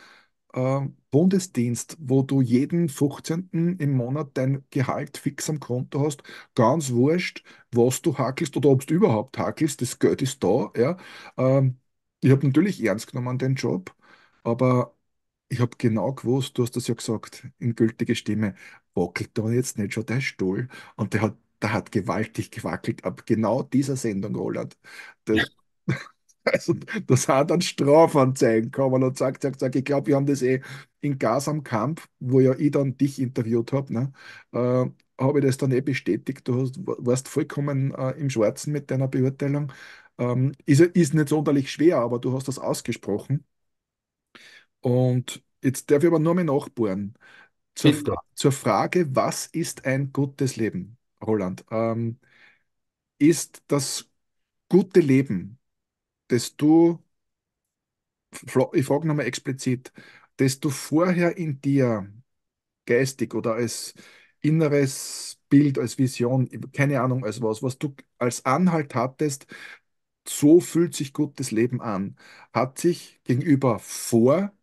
äh, Bundesdienst, wo du jeden 15. im Monat dein Gehalt fix am Konto hast, ganz wurscht, was du hackelst oder ob du überhaupt hackelst, das Geld ist da, ja. Ähm, ich habe natürlich ernst genommen den Job, aber ich habe genau gewusst, du hast das ja gesagt, in gültige Stimme, wackelt da jetzt nicht schon der Stuhl und der hat, der hat gewaltig gewackelt ab genau dieser Sendung, Roland. Das, (laughs) also, das hat dann Strafanzeigen kommen und sagt, sagt, sagt, ich glaube, wir haben das eh in Gas am Kampf, wo ja ich dann dich interviewt habe, ne, äh, habe ich das dann eh bestätigt. Du hast, warst vollkommen äh, im Schwarzen mit deiner Beurteilung. Ähm, ist, ist nicht sonderlich schwer, aber du hast das ausgesprochen. Und jetzt darf ich aber nur mal nachbohren. Zur, Fra zur Frage, was ist ein gutes Leben, Roland? Ähm, ist das gute Leben, das du, ich frage nochmal explizit, das du vorher in dir geistig oder als inneres Bild, als Vision, keine Ahnung, als was, was du als Anhalt hattest, so fühlt sich gutes Leben an, hat sich gegenüber vor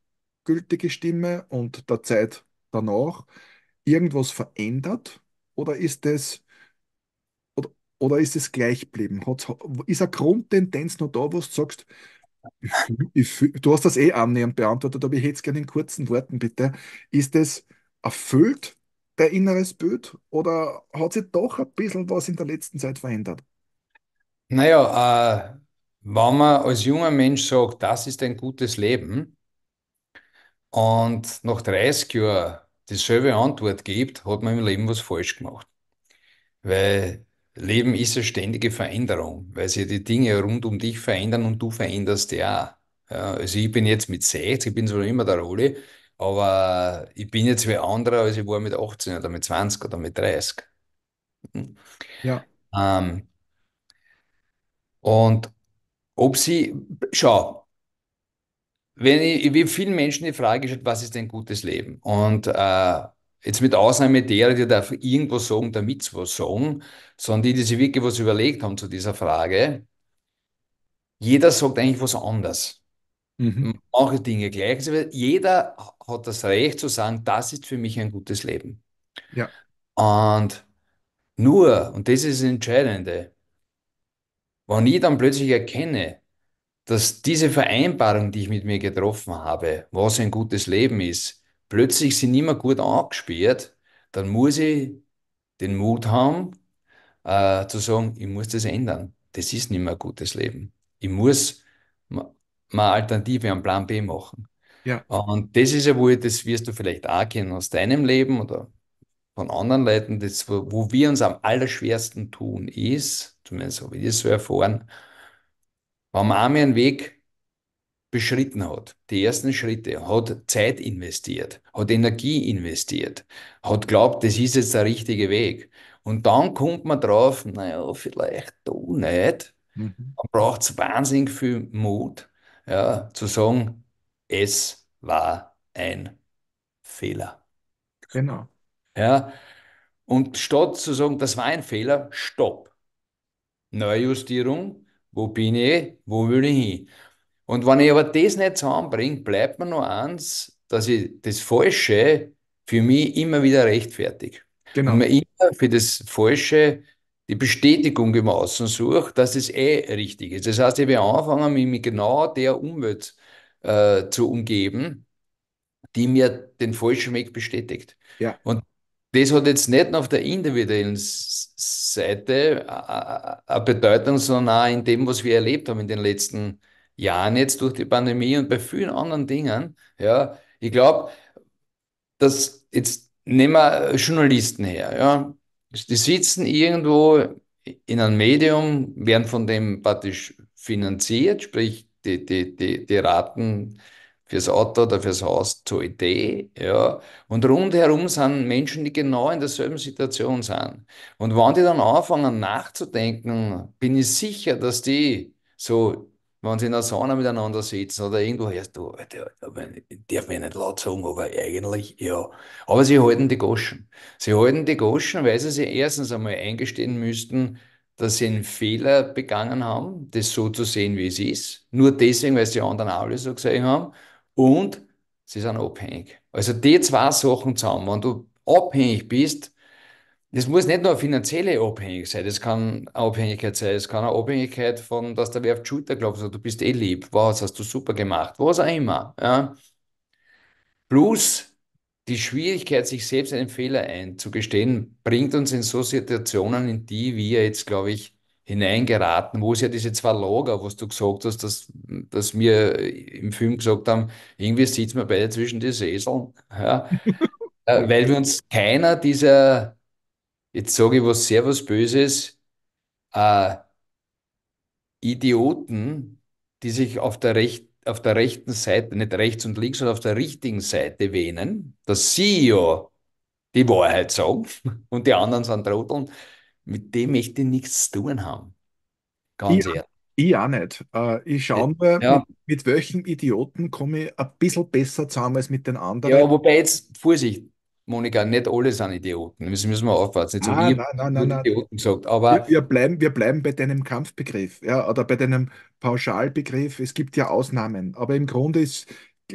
gültige Stimme und der Zeit danach irgendwas verändert oder ist es oder, oder ist es gleich geblieben? ist eine Grundtendenz noch da, wo du sagst, (laughs) ich, ich, du hast das eh annähernd beantwortet, aber ich hätte es gerne in kurzen Worten bitte. Ist es erfüllt, dein inneres Bild, oder hat sich doch ein bisschen was in der letzten Zeit verändert? Naja, äh, wenn man als junger Mensch sagt, das ist ein gutes Leben und nach 30 Jahren dieselbe Antwort gibt, hat man im Leben was falsch gemacht. Weil Leben ist eine ständige Veränderung, weil sich die Dinge rund um dich verändern und du veränderst ja. ja also ich bin jetzt mit 60, ich bin zwar immer der Rolle, aber ich bin jetzt wie anderer, als ich war mit 18 oder mit 20 oder mit 30. Hm? Ja. Ähm, und ob sie, schau, wenn ich, wie vielen Menschen die Frage stellt, was ist ein gutes Leben? Und äh, jetzt mit Ausnahme derer, die da irgendwo sagen, damit sie was sagen, sondern die, die sich wirklich was überlegt haben zu dieser Frage, jeder sagt eigentlich was anderes. Mhm. Manche Dinge gleich. Also, jeder hat das Recht zu sagen, das ist für mich ein gutes Leben. Ja. Und nur, und das ist das Entscheidende, wenn ich dann plötzlich erkenne, dass diese Vereinbarung, die ich mit mir getroffen habe, was ein gutes Leben ist, plötzlich sie nicht mehr gut angesperrt, dann muss ich den Mut haben, äh, zu sagen, ich muss das ändern. Das ist nicht mehr ein gutes Leben. Ich muss mal Alternative, am Plan B machen. Ja. Und das ist ja wohl, das wirst du vielleicht auch kennen aus deinem Leben oder von anderen Leuten, das, wo, wo wir uns am allerschwersten tun, ist, zumindest habe ich das so erfahren, wenn man einmal einen Weg beschritten hat, die ersten Schritte, hat Zeit investiert, hat Energie investiert, hat glaubt, das ist jetzt der richtige Weg. Und dann kommt man drauf, naja, vielleicht du nicht. Mhm. Man braucht es wahnsinnig viel Mut, ja, zu sagen, es war ein Fehler. Genau. Ja? Und statt zu sagen, das war ein Fehler, stopp. Neujustierung, wo bin ich, wo will ich hin? Und wenn ich aber das nicht zusammenbringe, bleibt mir nur eins, dass ich das Falsche für mich immer wieder rechtfertige. Genau. Und mir immer für das Falsche die Bestätigung im Außen suche, dass es eh richtig ist. Das heißt, ich will anfangen, mich mit genau der Umwelt äh, zu umgeben, die mir den falschen Weg bestätigt. Ja. Und das hat jetzt nicht nur auf der individuellen Seite eine Bedeutung, sondern auch in dem, was wir erlebt haben in den letzten Jahren jetzt durch die Pandemie und bei vielen anderen Dingen. Ja, ich glaube, dass jetzt nehmen wir Journalisten her. Ja, die sitzen irgendwo in einem Medium, werden von dem praktisch finanziert, sprich die, die, die, die Raten fürs Auto oder fürs Haus zur Idee. Ja. Und rundherum sind Menschen, die genau in derselben Situation sind. Und wenn die dann anfangen nachzudenken, bin ich sicher, dass die so, wenn sie in der Sauna miteinander sitzen oder irgendwo, ja, du, Alter, darf mich nicht laut sagen, aber eigentlich, ja. Aber sie halten die Goschen. Sie halten die Goschen, weil sie sich erstens einmal eingestehen müssten, dass sie einen Fehler begangen haben, das so zu sehen, wie es ist. Nur deswegen, weil es die anderen alle so gesehen haben und sie sind abhängig. Also die zwei Sachen zusammen. Wenn du abhängig bist, das muss nicht nur eine finanzielle Abhängigkeit sein, das kann eine Abhängigkeit sein, es kann eine Abhängigkeit von, dass der wer auf die Schulter glaubt, also du bist eh lieb, wow, das hast du super gemacht, was auch immer. Ja. Plus die Schwierigkeit, sich selbst einen Fehler einzugestehen, bringt uns in so Situationen, in die wir jetzt, glaube ich, hineingeraten, wo es ja diese zwei Lager, was du gesagt hast, dass, dass wir im Film gesagt haben, irgendwie sitzen wir beide zwischen die Säseln, ja, (laughs) äh, weil wir uns keiner dieser, jetzt sage ich was sehr was Böses, äh, Idioten, die sich auf der, Rech auf der rechten Seite, nicht rechts und links, sondern auf der richtigen Seite wähnen, dass sie ja die Wahrheit sagen (laughs) und die anderen sind Trotteln, mit dem möchte ich nichts zu tun haben. Ganz ja. ehrlich. Ich auch nicht. Äh, ich schaue nur, äh, ja. mit, mit welchen Idioten komme ich ein bisschen besser zusammen als mit den anderen. Ja, wobei jetzt, Vorsicht, Monika, nicht alle sind Idioten. Das müssen wir aufpassen. Jetzt ah, nein, nein, nein, nein. Idioten gesagt, aber wir, wir, bleiben, wir bleiben bei deinem Kampfbegriff ja, oder bei deinem Pauschalbegriff. Es gibt ja Ausnahmen, aber im Grunde ist,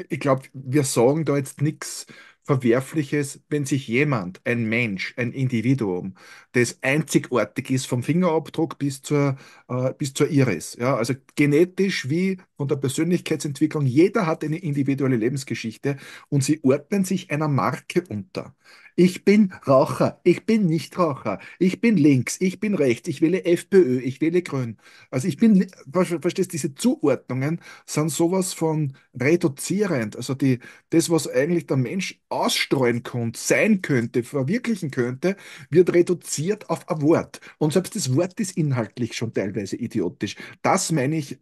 ich glaube, wir sagen da jetzt nichts Verwerfliches, wenn sich jemand, ein Mensch, ein Individuum, das einzigartig ist vom Fingerabdruck bis zur, äh, bis zur Iris. Ja, also genetisch wie von der Persönlichkeitsentwicklung, jeder hat eine individuelle Lebensgeschichte und sie ordnen sich einer Marke unter. Ich bin Raucher, ich bin Nichtraucher, ich bin links, ich bin rechts, ich wähle FPÖ, ich wähle Grün. Also ich bin, verstehst du, diese Zuordnungen sind sowas von reduzierend. Also die, das, was eigentlich der Mensch ausstreuen könnte, sein könnte, verwirklichen könnte, wird reduziert auf ein Wort. Und selbst das Wort ist inhaltlich schon teilweise idiotisch. Das meine ich,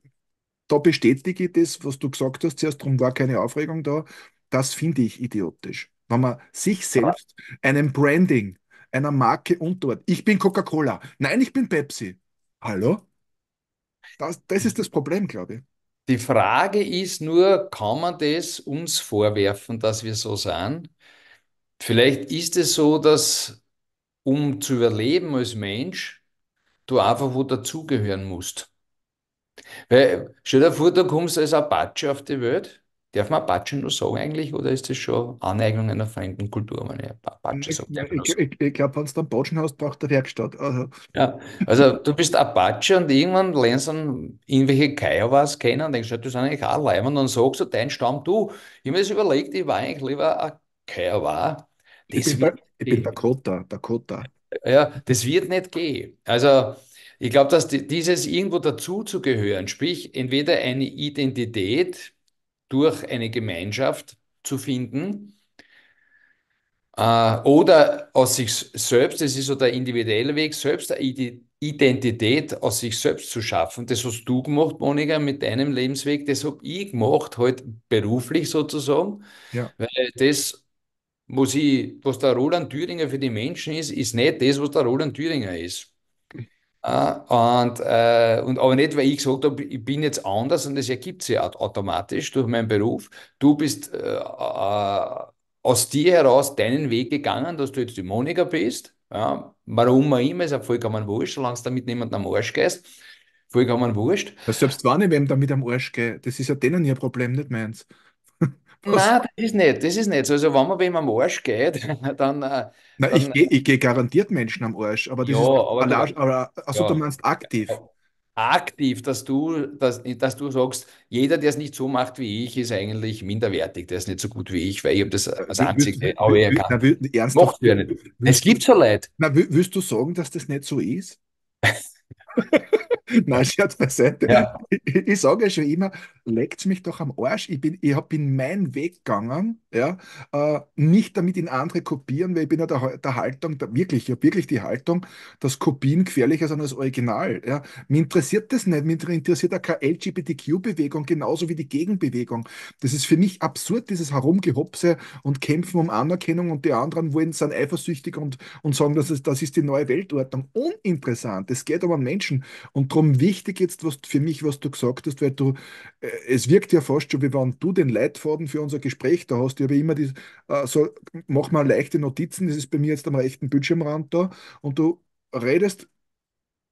da bestätige ich das, was du gesagt hast, zuerst darum war keine Aufregung da. Das finde ich idiotisch wenn man sich selbst einem Branding, einer Marke unterordnet. Ich bin Coca-Cola. Nein, ich bin Pepsi. Hallo? Das, das ist das Problem, glaube ich. Die Frage ist nur, kann man das uns vorwerfen, dass wir so sind? Vielleicht ist es so, dass um zu überleben als Mensch, du einfach wo dazugehören musst. Weil, stell dir vor, du kommst als Apache auf die Welt Darf man Apache nur sagen eigentlich oder ist das schon Aneignung einer fremden Kultur, wenn ich Apache sage? Ich, ich, ich, ich glaube, wenn du einen Apachen hast, braucht der Werkstatt. Also. Ja, also du bist Apache und irgendwann lernst du irgendwelche Kiowas kennen und denkst, ja, das sind eigentlich auch Leim und dann sagst du deinen Stamm, du, ich habe mir das überlegt, ich war eigentlich lieber ein Kiowa. Ich bin, bei, ich bin Dakota, Dakota. Ja, das wird nicht gehen. Also ich glaube, dass dieses irgendwo dazuzugehören, sprich entweder eine Identität, durch eine Gemeinschaft zu finden äh, oder aus sich selbst, das ist so der individuelle Weg, selbst eine Identität aus sich selbst zu schaffen. Das hast du gemacht, Monika, mit deinem Lebensweg, das habe ich gemacht, heute halt beruflich sozusagen, ja. weil das was, ich, was der Roland Thüringer für die Menschen ist, ist nicht das, was der Roland Thüringer ist. Ah, und, äh, und, aber nicht, weil ich gesagt habe, ich bin jetzt anders und das ergibt sich automatisch durch meinen Beruf. Du bist äh, äh, aus dir heraus deinen Weg gegangen, dass du jetzt die Monika bist. Ja, warum auch immer, ist ja vollkommen wurscht, solange du damit niemanden am Arsch gehst. Vollkommen wurscht. selbst wenn ich wem damit am Arsch gehe, das ist ja denen ihr Problem, nicht meins. Nein, das ist nicht, das ist nicht so. Also, wenn man wem am Arsch geht, (laughs) dann. Äh, Nein, ich gehe geh garantiert Menschen am Arsch, aber das ja, ist. Aber, du, aber, also, ja. du meinst aktiv. Aktiv, dass du, dass, dass du sagst, jeder, der es nicht so macht wie ich, ist eigentlich minderwertig, der ist nicht so gut wie ich, weil ich habe das äh, als einzige aber er kann. Macht ja nicht. Es gibt so Leute. Na, willst du sagen, dass das nicht so ist? (laughs) (laughs) Nein, Scherz beiseite. Ja. Ich, (laughs) ich sage ja schon immer, leckt mich doch am Arsch. Ich bin, ich hab, bin meinen Weg gegangen, ja, äh, nicht damit in andere kopieren, weil ich bin ja der, der Haltung, der, wirklich, ich habe wirklich die Haltung, dass Kopien gefährlicher sind als Original. Ja. Mir interessiert das nicht, mir interessiert auch keine LGBTQ-Bewegung, genauso wie die Gegenbewegung. Das ist für mich absurd, dieses Herumgehopse und Kämpfen um Anerkennung und die anderen wollen, sind eifersüchtig und, und sagen, das ist, das ist die neue Weltordnung. Uninteressant. Es geht um einen Menschen und drum wichtig jetzt was für mich, was du gesagt hast, weil du, äh, es wirkt ja fast schon, wie wenn du den Leitfaden für unser Gespräch da hast. Ich habe immer die, äh, so, mach mal leichte Notizen, das ist bei mir jetzt am rechten Bildschirmrand da und du redest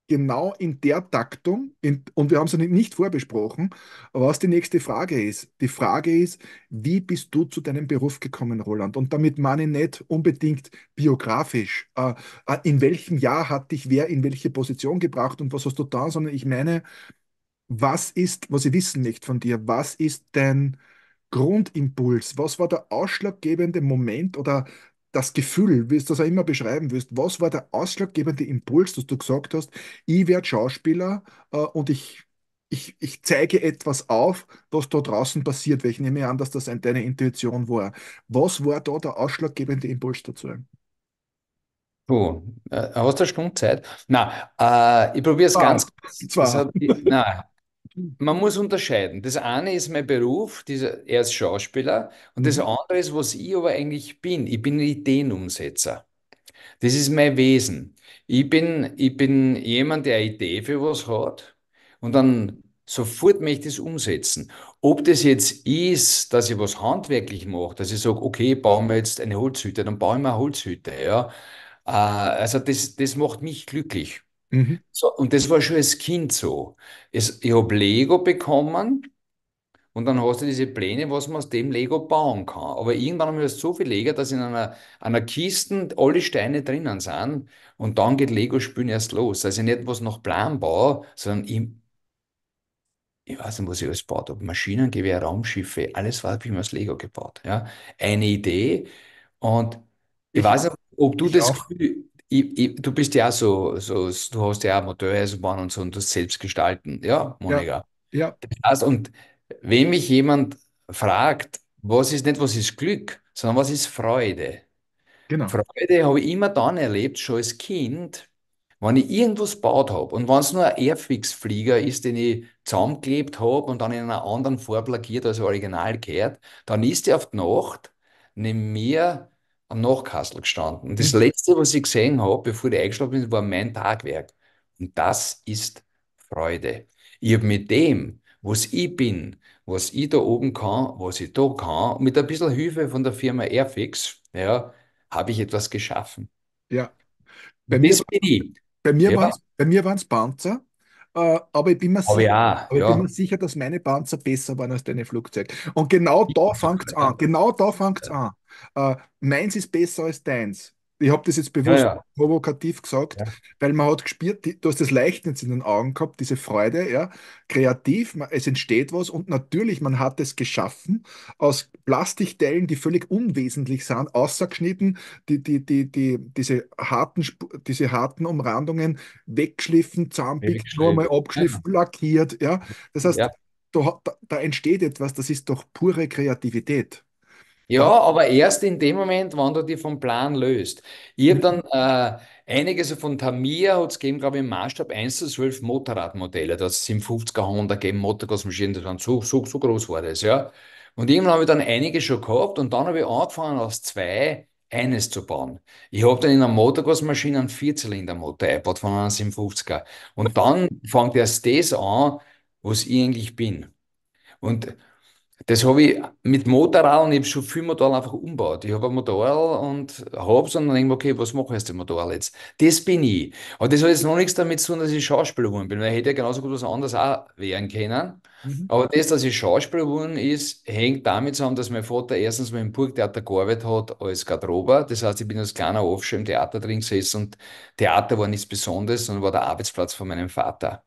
genau in der Taktung, in, und wir haben es nicht vorbesprochen, was die nächste Frage ist. Die Frage ist, wie bist du zu deinem Beruf gekommen, Roland? Und damit meine ich nicht unbedingt biografisch, äh, äh in welchem Jahr hat dich wer in welche Position gebracht und was hast du da, sondern ich meine, was ist, was ich wissen nicht von dir, was ist dein Grundimpuls? Was war der ausschlaggebende Moment oder das Gefühl, wie du das auch immer beschreiben wirst, was war der ausschlaggebende Impuls, dass du gesagt hast, ich werde Schauspieler äh, und ich, ich, ich zeige etwas auf, was da draußen passiert, weil ich nehme an, dass das deine Intuition war. Was war da der ausschlaggebende Impuls dazu? Du, äh, hast du eine Stunde Zeit? Na, äh, ich probiere es ganz kurz man muss unterscheiden. Das eine ist mein Beruf, dieser, er ist Schauspieler, und das mhm. andere ist, was ich aber eigentlich bin. Ich bin ein Ideenumsetzer. Das ist mein Wesen. Ich bin, ich bin jemand, der eine Idee für was hat und dann sofort möchte ich es umsetzen. Ob das jetzt ist, dass ich was handwerklich mache, dass ich sage, okay, bauen wir jetzt eine Holzhütte, dann bauen wir eine Holzhütte. Ja? Äh, also das, das macht mich glücklich. Mhm. So, und das war schon als Kind so. Es, ich habe Lego bekommen und dann hast du diese Pläne, was man aus dem Lego bauen kann. Aber irgendwann haben wir so viel Lego, dass in einer, einer Kiste alle Steine drinnen sind und dann geht Lego spielen erst los. Also nicht was nach Plan baue, sondern ich, ich weiß nicht, was ich alles gebaut habe. Maschinengewehr, Raumschiffe, alles war, habe ich mir aus Lego gebaut. Ja? Eine Idee und ich, ich weiß nicht, ob du das auch. Gefühl ich, ich, du bist ja so, so, du hast ja Motorreisenbahn also und so und das selbst gestalten. Ja, Monika. Ja. ja. und wenn mich jemand fragt, was ist nicht, was ist Glück, sondern was ist Freude? Genau. Freude habe ich immer dann erlebt, schon als Kind, wenn ich irgendwas gebaut habe und wenn es nur ein Airfix-Flieger ist, den ich zusammengeklebt habe und dann in einer anderen Form lackiert als original gehört, dann ist die auf die Nacht nicht mehr am Kassel gestanden. Und das mhm. Letzte, was ich gesehen habe, bevor ich eingeschlafen bin, war mein Tagwerk. Und das ist Freude. Ich habe mit dem, was ich bin, was ich da oben kann, was ich da kann, mit ein bisschen Hilfe von der Firma Airfix, ja, habe ich etwas geschaffen. Ja. Bei mir, Bei mir ja. waren es Panzer. Äh, aber ich bin mir, sicher, ja, ja. bin mir sicher, dass meine Panzer besser waren als deine Flugzeuge. Und genau da fängt es an. Genau da fängt an. Uh, meins ist besser als deins. Ich habe das jetzt bewusst ja, ja. provokativ gesagt, ja. weil man hat gespürt, du hast das Leichtnis in den Augen gehabt, diese Freude, ja, kreativ, es entsteht was und natürlich, man hat es geschaffen, aus Plastikteilen, die völlig unwesentlich sind, außergeschnitten, die, die, die, die, diese, harten, diese harten Umrandungen weggeschliffen, zusammenpickt, nur mal abgeschliffen, lackiert, ja. Das heißt, da, da entsteht etwas, das ist doch pure Kreativität. Ja, aber erst in dem Moment, wann du dich vom Plan löst. Ich habe dann äh, einige, so von Tamiya hat es gegeben, glaube ich, im Maßstab 1 zu 12 Motorradmodelle. Das sind 50er Honda gegeben, Motorgasmaschinen, das waren so, so, so groß war das, ja. Und irgendwann habe ich dann einige schon gehabt und dann habe ich angefangen, aus zwei eines zu bauen. Ich habe dann in einer Motorgasmaschine maschine einen Vierzylindermotor eingebaut von einem 750er. Und dann fängt erst das an, was ich eigentlich bin. Und das habe ich mit Motorrad und ich habe schon viel Motorrad einfach umgebaut. Ich habe ein Motorrad und habe es und dann denke ich, okay, was mache ich aus dem Motorrad jetzt? Das bin ich. Und das hat jetzt noch nichts damit zu tun, dass ich Schauspieler geworden bin, weil ich hätte ja genauso gut was anderes auch werden können. Mhm. Aber das, dass ich Schauspieler geworden ist, hängt damit zusammen, dass mein Vater erstens mal im Burgtheater gearbeitet hat als Garderober. Das heißt, ich bin als kleiner Aufschirm im Theater drin gesessen und Theater war nichts Besonderes, sondern war der Arbeitsplatz von meinem Vater.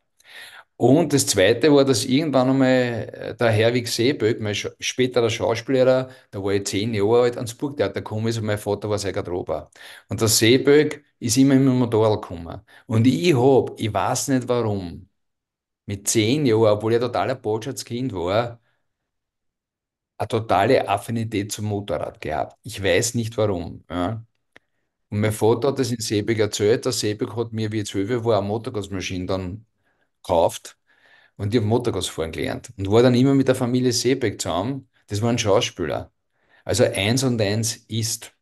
Und das Zweite war, dass irgendwann einmal äh, der Herwig Seeböck, mein späterer Schauspieler, da war ich zehn Jahre alt, ans Burgtheater gekommen ist und mein Vater war sein Garderober. Und der Seeböck ist immer mit dem Motorrad gekommen. Und ich habe, ich weiß nicht warum, mit zehn Jahren, obwohl ich ein totaler Botschaftskind war, eine totale Affinität zum Motorrad gehabt. Ich weiß nicht warum. Ja. Und mein Vater hat das in Seeböck erzählt. Der Seeböck hat mir, wie ich zwölf war, eine Motorgasmaschine dann gekauft und die habe Motocross fahren gelernt und war dann immer mit der Familie Seebeck zusammen. Das waren Schauspieler. Also eins und eins ist.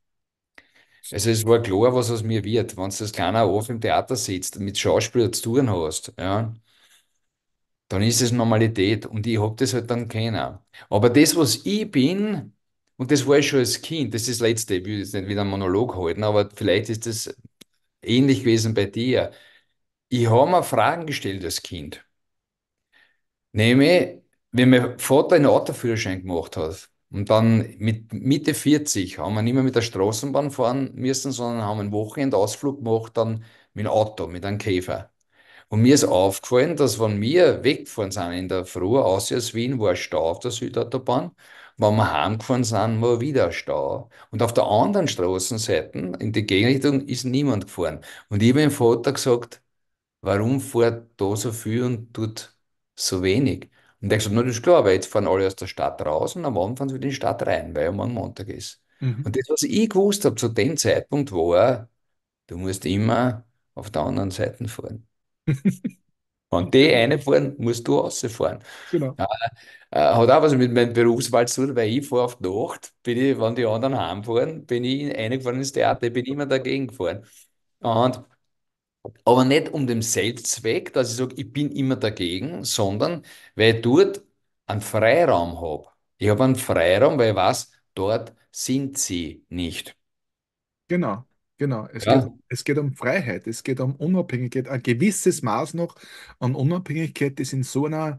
Also es war klar, was aus mir wird, wenn du das kleine Auf im Theater sitzt, mit Schauspielern zu tun hast, ja, dann ist es Normalität und ich habe das halt dann keiner. Aber das, was ich bin, und das war ich schon als Kind, das ist das Letzte, ich will jetzt nicht wieder einen Monolog halten, aber vielleicht ist das ähnlich gewesen bei dir ich habe mir Fragen gestellt als Kind. Nämlich, wenn mein Vater einen Autoführerschein gemacht hat und dann mit Mitte 40 haben wir nicht mehr mit der Straßenbahn fahren müssen, sondern haben einen Wochenendausflug gemacht, dann mit dem Auto, mit einem Käfer. Und mir ist aufgefallen, dass wenn wir weggefahren sind in der Früh, außer aus Wien, war ein Stau auf der Südautobahn. Wenn wir heimgefahren sind, war wieder ein Stau. Und auf der anderen Straßenseite, in die Gegenrichtung, ist niemand gefahren. Und ich habe meinem Vater gesagt, warum fährt da so viel und tut so wenig? Und ich habe gesagt, na, das ist klar, weil jetzt fahren alle aus der Stadt raus und am Abend fahren sie wieder in die Stadt rein, weil ja morgen Montag ist. Mhm. Und das, was ich gewusst habe zu dem Zeitpunkt, war, du musst immer auf der anderen Seite fahren. und (laughs) die eine fahren, musst du rausfahren. Genau. Äh, hat auch was mit meinem Berufswahl zu tun, weil ich fahre auf die Nacht, bin ich, wenn die anderen heimfahren, bin ich reingefahren ins Theater, bin immer dagegen gefahren. Und aber nicht um den Selbstzweck, dass ich sage, ich bin immer dagegen, sondern weil ich dort einen Freiraum habe. Ich habe einen Freiraum, weil ich weiß, dort sind sie nicht. Genau, genau. Es, ja. geht, es geht um Freiheit, es geht um Unabhängigkeit, ein gewisses Maß noch an Unabhängigkeit, das in so einer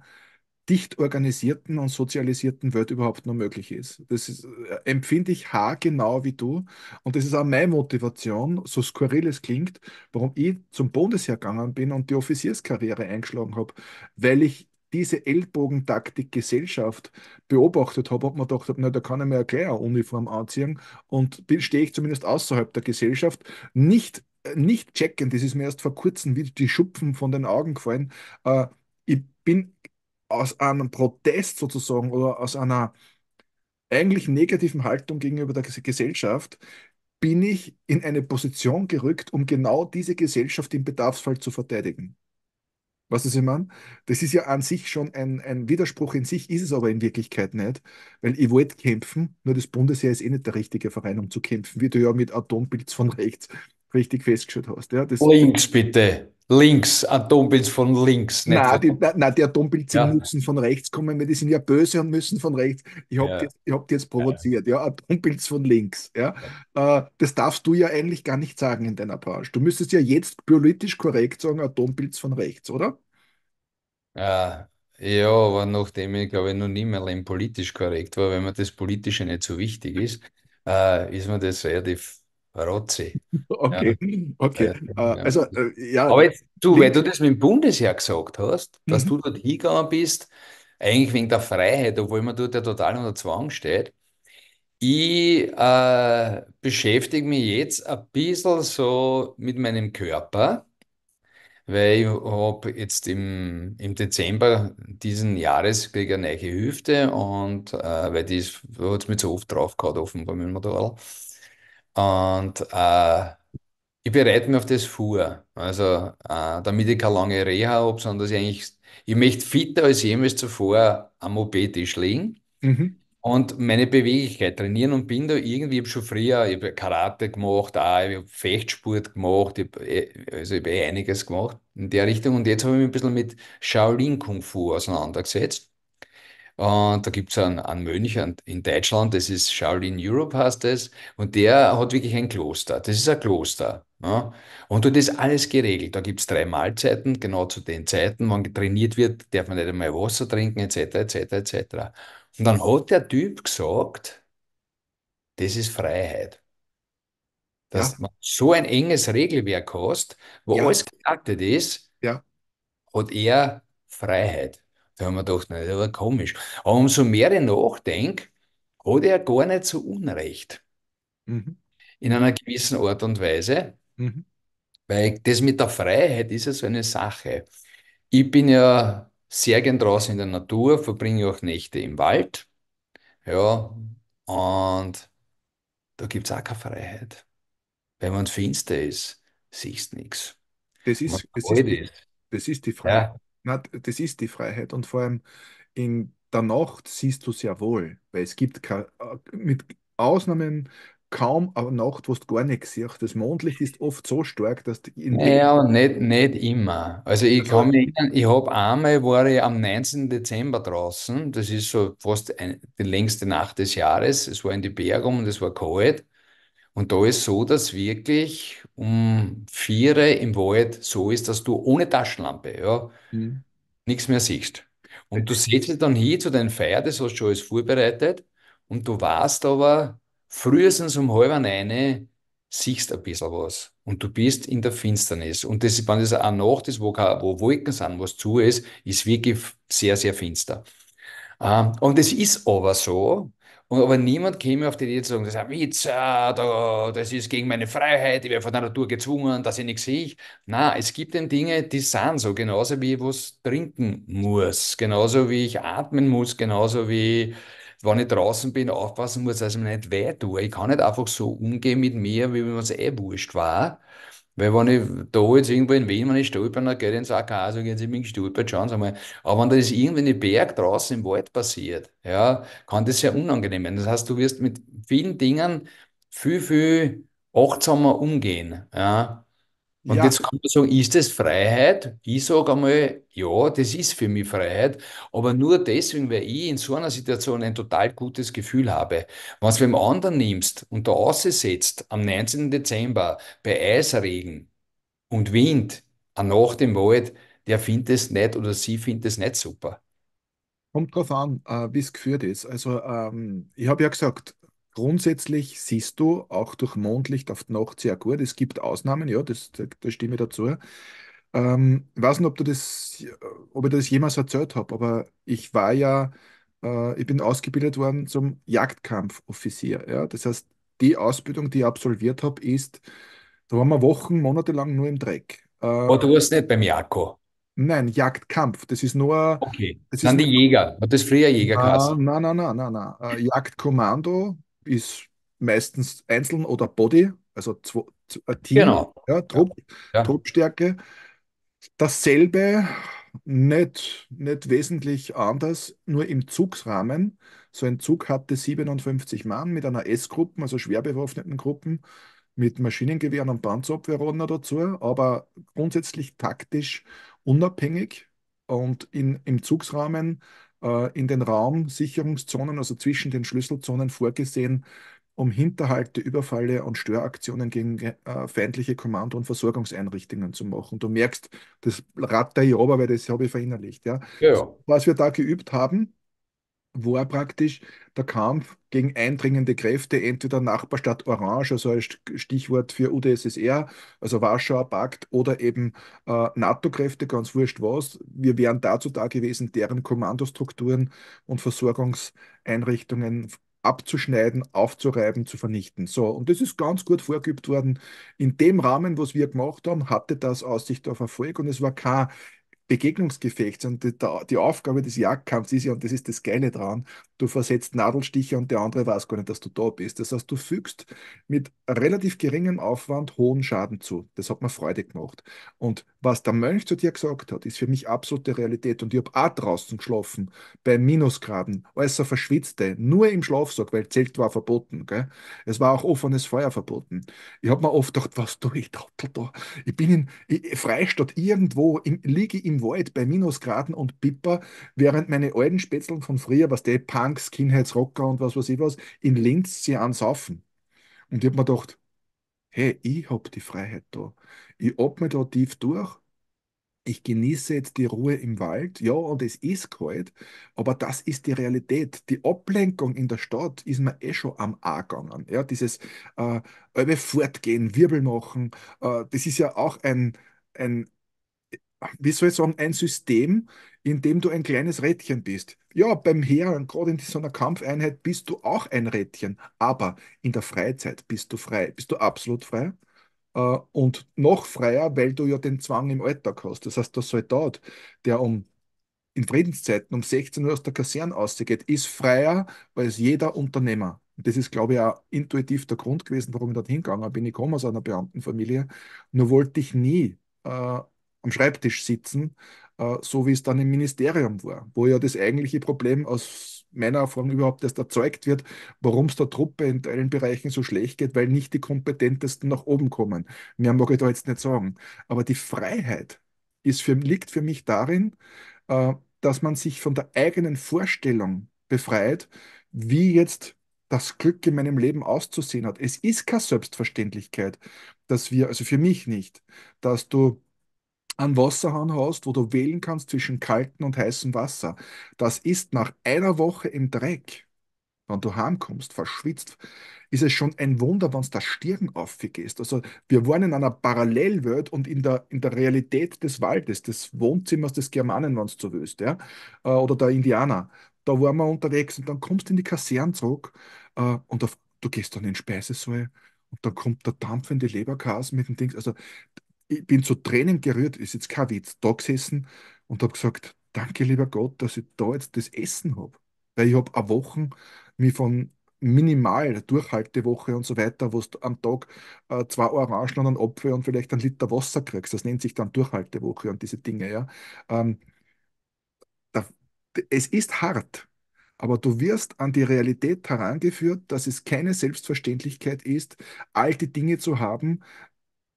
dicht organisierten und sozialisierten Welt überhaupt nur möglich ist. Das ist, äh, empfinde ich haargenau wie du. Und das ist auch meine Motivation, so skurril es klingt, warum ich zum Bundesheer gegangen bin und die Offizierskarriere eingeschlagen habe, weil ich diese Ellbogentaktik Gesellschaft beobachtet habe, habe mir gedacht, na, da kann ich mir ja gleich eine Uniform anziehen und stehe ich zumindest außerhalb der Gesellschaft, nicht, äh, nicht checken, das ist mir erst vor kurzem wieder die Schupfen von den Augen gefallen, äh, ich bin aus einem Protest sozusagen oder aus einer eigentlich negativen Haltung gegenüber der Gesellschaft bin ich in eine Position gerückt, um genau diese Gesellschaft im Bedarfsfall zu verteidigen. Was ist ich meine? Das ist ja an sich schon ein, ein Widerspruch in sich, ist es aber in Wirklichkeit nicht, weil ich wollte kämpfen, nur das Bundesheer ist eh nicht der richtige Verein, um zu kämpfen, wie du ja mit Atompilz von rechts richtig festgestellt hast. Ja, Links bitte links, Atombilds von links. nein, die, nein, die Atombildchen ja. müssen von rechts kommen, weil die sind ja böse und müssen von rechts. Ich habe ja. jetzt, ich hab jetzt provoziert, ja, ja Atombilds von links. Ja. Äh, das darfst du ja eigentlich gar nicht sagen in deiner Branche. Du müsstest ja jetzt politisch korrekt sagen, Atombilds von rechts, oder? Ja, äh, ja, aber nachdem ich glaube ich noch nie mehr politisch korrekt war, weil mir das Politische nicht so wichtig ist, äh, ist mir das relativ Rotzi. (laughs) Okay, ja. okay. Ja. Ah, also, äh, ja. Aber jetzt, du, weil du das mit dem Bundesheer gesagt hast, dass mhm. du dort hingegangen bist, eigentlich wegen der Freiheit, obwohl man dort ja total unter Zwang steht. Ich äh, beschäftige mich jetzt ein bisschen so mit meinem Körper, weil ich habe jetzt im, im Dezember diesen Jahres eine neue Hüfte und äh, weil die hat es mir zu oft drauf gehabt, offenbar mit dem Motorrad. Und äh, ich bereite mich auf das vor. Also, äh, damit ich keine lange Reha habe, sondern dass ich eigentlich, ich möchte fitter als jemals zuvor am OP-Tisch liegen. Mhm. Und meine Beweglichkeit trainieren und bin da irgendwie, ich schon früher ich Karate gemacht, auch, ich habe Fechtsport gemacht, ich eh, also ich habe eh einiges gemacht in der Richtung. Und jetzt habe ich mich ein bisschen mit Shaolin Kung Fu auseinandergesetzt. Und da gibt es einen, einen Mönch in Deutschland, das ist Shaolin Europe heißt das. Und der hat wirklich ein Kloster. Das ist ein Kloster. Ja. Und dort ist alles geregelt. Da gibt es drei Mahlzeiten, genau zu den Zeiten. Wenn trainiert wird, darf man nicht einmal Wasser trinken, etc., etc., etc. Und dann hat der Typ gesagt, das ist Freiheit. Dass ja. man so ein enges Regelwerk hast, wo ja. alles geachtet ist, hat er Freiheit. Da haben wir gedacht, nein, das war komisch. Aber umso mehr ich nachdenke, hat er gar nicht so Unrecht. Mhm. In einer gewissen Art und Weise. Mhm. Weil das mit der Freiheit ist ja so eine Sache. Ich bin ja sehr gern draußen in der Natur, verbringe auch Nächte im Wald. Ja, und da gibt es auch keine Freiheit. Wenn man finster ist, siehst du nichts. Das ist, das ist, die, das ist die Freiheit. Ja. Na, das ist die Freiheit. Und vor allem in der Nacht siehst du sehr wohl, weil es gibt äh, mit Ausnahmen kaum eine Nacht, wo du gar nichts siehst. Das Mondlicht ist oft so stark, dass du in Naja, nicht, nicht immer. Also ich also kann mich erinnern, ich habe einmal war ich am 19. Dezember draußen, das ist so fast ein, die längste Nacht des Jahres, es war in die Berge und es war kalt und da ist so, dass wirklich um vier im Wald so ist, dass du ohne Taschenlampe ja, mhm. nichts mehr siehst. Und du setzt dich dann hin zu deinem Feier, das hast du schon alles vorbereitet, und du weißt aber, frühestens um halb eine siehst ein bisschen was. Und du bist in der Finsternis. Und das, wenn das auch Nacht ist, wo, wo Wolken sind, was zu ist, ist wirklich sehr, sehr finster. Ähm, und es ist aber so, und, aber niemand käme auf die Idee zu sagen, das ist ein Witz, das ist gegen meine Freiheit, ich werde von der Natur gezwungen, dass ich nichts sehe. Na, es gibt eben Dinge, die sind so, genauso wie ich was trinken muss, genauso wie ich atmen muss, genauso wie wenn ich draußen bin, aufpassen muss, dass ich mir nicht weh tue. Ich kann nicht einfach so umgehen mit mir, wie wenn es eh wurscht war. Weil wenn ich da jetzt irgendwo in Wien, wenn ich stolpern, dann gehe ich ins AK, also jetzt ich bin gestolpert, schauen Sie mal. Aber wenn da das irgendwie in Berg draußen im Wald passiert, ja, kann das sehr unangenehm werden. Das heißt, du wirst mit vielen Dingen viel, viel achtsamer umgehen, ja. Und ja. jetzt kann man sagen, ist das Freiheit? Ich sage einmal, ja, das ist für mich Freiheit, aber nur deswegen, weil ich in so einer Situation ein total gutes Gefühl habe. Wenn du es beim anderen nimmst und da aussetzt am 19. Dezember bei Eisregen und Wind, an Nacht im Wald, der findet es nicht oder sie findet es nicht super. Kommt drauf an, äh, wie es geführt ist. Also, ähm, ich habe ja gesagt, Grundsätzlich siehst du auch durch Mondlicht auf die Nacht sehr gut. Es gibt Ausnahmen, ja, das, da stimme ich dazu. Ähm, ich weiß nicht, ob du das, äh, ob ich das jemals erzählt habe, aber ich war ja, äh, ich bin ausgebildet worden zum Jagdkampfoffizier. Ja? Das heißt, die Ausbildung, die ich absolviert habe, ist, da waren wir Wochen, Monate lang nur im Dreck. Äh, aber du warst nicht beim Jako. nein, Jagdkampf, das ist nur, Okay. das ist Sind die nur Jäger. Hat das früher Jäger Ah, nein, nein, nein, nein, nein. Äh, Jagdkommando, ist meistens einzeln oder Body, also zwei, ein äh, Team, genau. ja, Trupp, ja. Truppstärke. Dasselbe, nicht, nicht wesentlich anders, nur im Zugsrahmen. So ein Zug hatte 57 Mann mit einer S-Gruppe, also schwer bewaffneten Gruppen, mit Maschinengewehren und Panzerabwehrrohren dazu, aber grundsätzlich taktisch unabhängig und in, im Zugsrahmen äh, in den Raumsicherungszonen, also zwischen den Schlüsselzonen vorgesehen, um Hinterhalte, Überfalle und Störaktionen gegen äh, feindliche Kommando- und Versorgungseinrichtungen zu machen. Du merkst, das Rad der Joba, weil das habe ich verinnerlicht. Ja? ja, ja. was wir da geübt haben, war praktisch der Kampf gegen eindringende Kräfte, entweder Nachbarstadt Orange, also als Stichwort für UdSSR, also Warschauer Pakt, oder eben äh, NATO-Kräfte, ganz wurscht was. Wir wären dazu da gewesen, deren Kommandostrukturen und Versorgungseinrichtungen abzuschneiden, aufzureiben, zu vernichten. So, und das ist ganz gut vorgeübt worden. In dem Rahmen, was wir gemacht haben, hatte das Aussicht auf Erfolg und es war kein begegnungsgefecht, sondern die, die Aufgabe des Jagdkampfs ist ja, und das ist das Geile dran, du versetzt Nadelstiche und der andere weiß gar nicht, dass du da bist. Das heißt, du fügst mit relativ geringem Aufwand hohen Schaden zu. Das hat mir Freude gemacht. Und was der Mönch zu dir gesagt hat, ist für mich absolute Realität. Und ich habe auch draußen geschlafen, bei Minusgraden, als äußer verschwitzte, nur im Schlafsack, weil Zelt war verboten. Gell? Es war auch offenes Feuer verboten. Ich habe mir oft gedacht, was tue ich da? Ich bin in, Freistadt irgendwo, in, liege im Wald bei Minusgraden und Pippa, während meine alten Spätzeln von früher, was der Punks, Skinheads, und was weiß ich was, in Linz sie ansaufen. Und ich habe mir gedacht, hey, ich habe die Freiheit da. Ich atme da tief durch ich genieße jetzt die Ruhe im Wald, ja, und es ist kalt, aber das ist die Realität. Die Ablenkung in der Stadt ist mir eh schon am A gegangen. Ja, dieses äh, fortgehen, Wirbel machen, äh, das ist ja auch ein, ein wie soll ich sagen, ein System, in dem du ein kleines Rädchen bist. Ja, beim Heeren, gerade in so einer Kampfeinheit, bist du auch ein Rädchen, aber in der Freizeit bist du frei, bist du absolut frei äh, und noch freier, weil du ja den Zwang im Alltag hast. Das heißt, der Soldat, der um in Friedenszeiten um 16 Uhr aus der Kaserne ausgeht, ist freier als jeder Unternehmer. das ist, glaube ich, auch intuitiv der Grund gewesen, warum ich dort hingegangen bin. Ich komme aus einer Beamtenfamilie, nur wollte ich nie äh, am Schreibtisch sitzen, äh, so wie es dann im Ministerium war, wo ja das eigentliche Problem aus meiner Erfahrung überhaupt erst erzeugt wird, warum es der Truppe in allen Bereichen so schlecht geht, weil nicht die Kompetentesten nach oben kommen. Mehr mag ich da jetzt nicht sagen. Aber die Freiheit für, liegt für mich darin, äh, dass man sich von der eigenen Vorstellung befreit, wie jetzt das Glück in meinem Leben auszusehen hat. Es ist keine Selbstverständlichkeit, dass wir, also für mich nicht, dass du einen Wasserhahn hast, wo du wählen kannst zwischen kaltem und heißem Wasser. Das ist nach einer Woche im Dreck, wenn du heimkommst, verschwitzt, ist es schon ein Wunder, wenn es der Stirn aufgehst. Also wir waren in einer Parallelwelt und in der, in der Realität des Waldes, des Wohnzimmers des Germanen, wenn es so willst, ja? Äh, oder der Indianer. Da waren wir unterwegs und dann kommst du in die Kaserne zurück äh, und auf, du gehst dann in den Speisesaal und dann kommt der Dampf in die Leberkassen mit dem Ding. Also ich bin zu Tränen gerührt, ist jetzt kein Witz, da gesessen und habe gesagt, danke lieber Gott, dass ich da jetzt das Essen habe. Weil ich habe eine Woche mich von minimal Durchhaltewoche und so weiter, wo du am Tag äh, zwei Orangen und einen Apfel und vielleicht einen Liter Wasser kriegst. Das nennt sich dann Durchhaltewoche und diese Dinge, ja. Ähm, da, es ist hart, aber du wirst an die Realität herangeführt, dass es keine Selbstverständlichkeit ist, all die Dinge zu haben,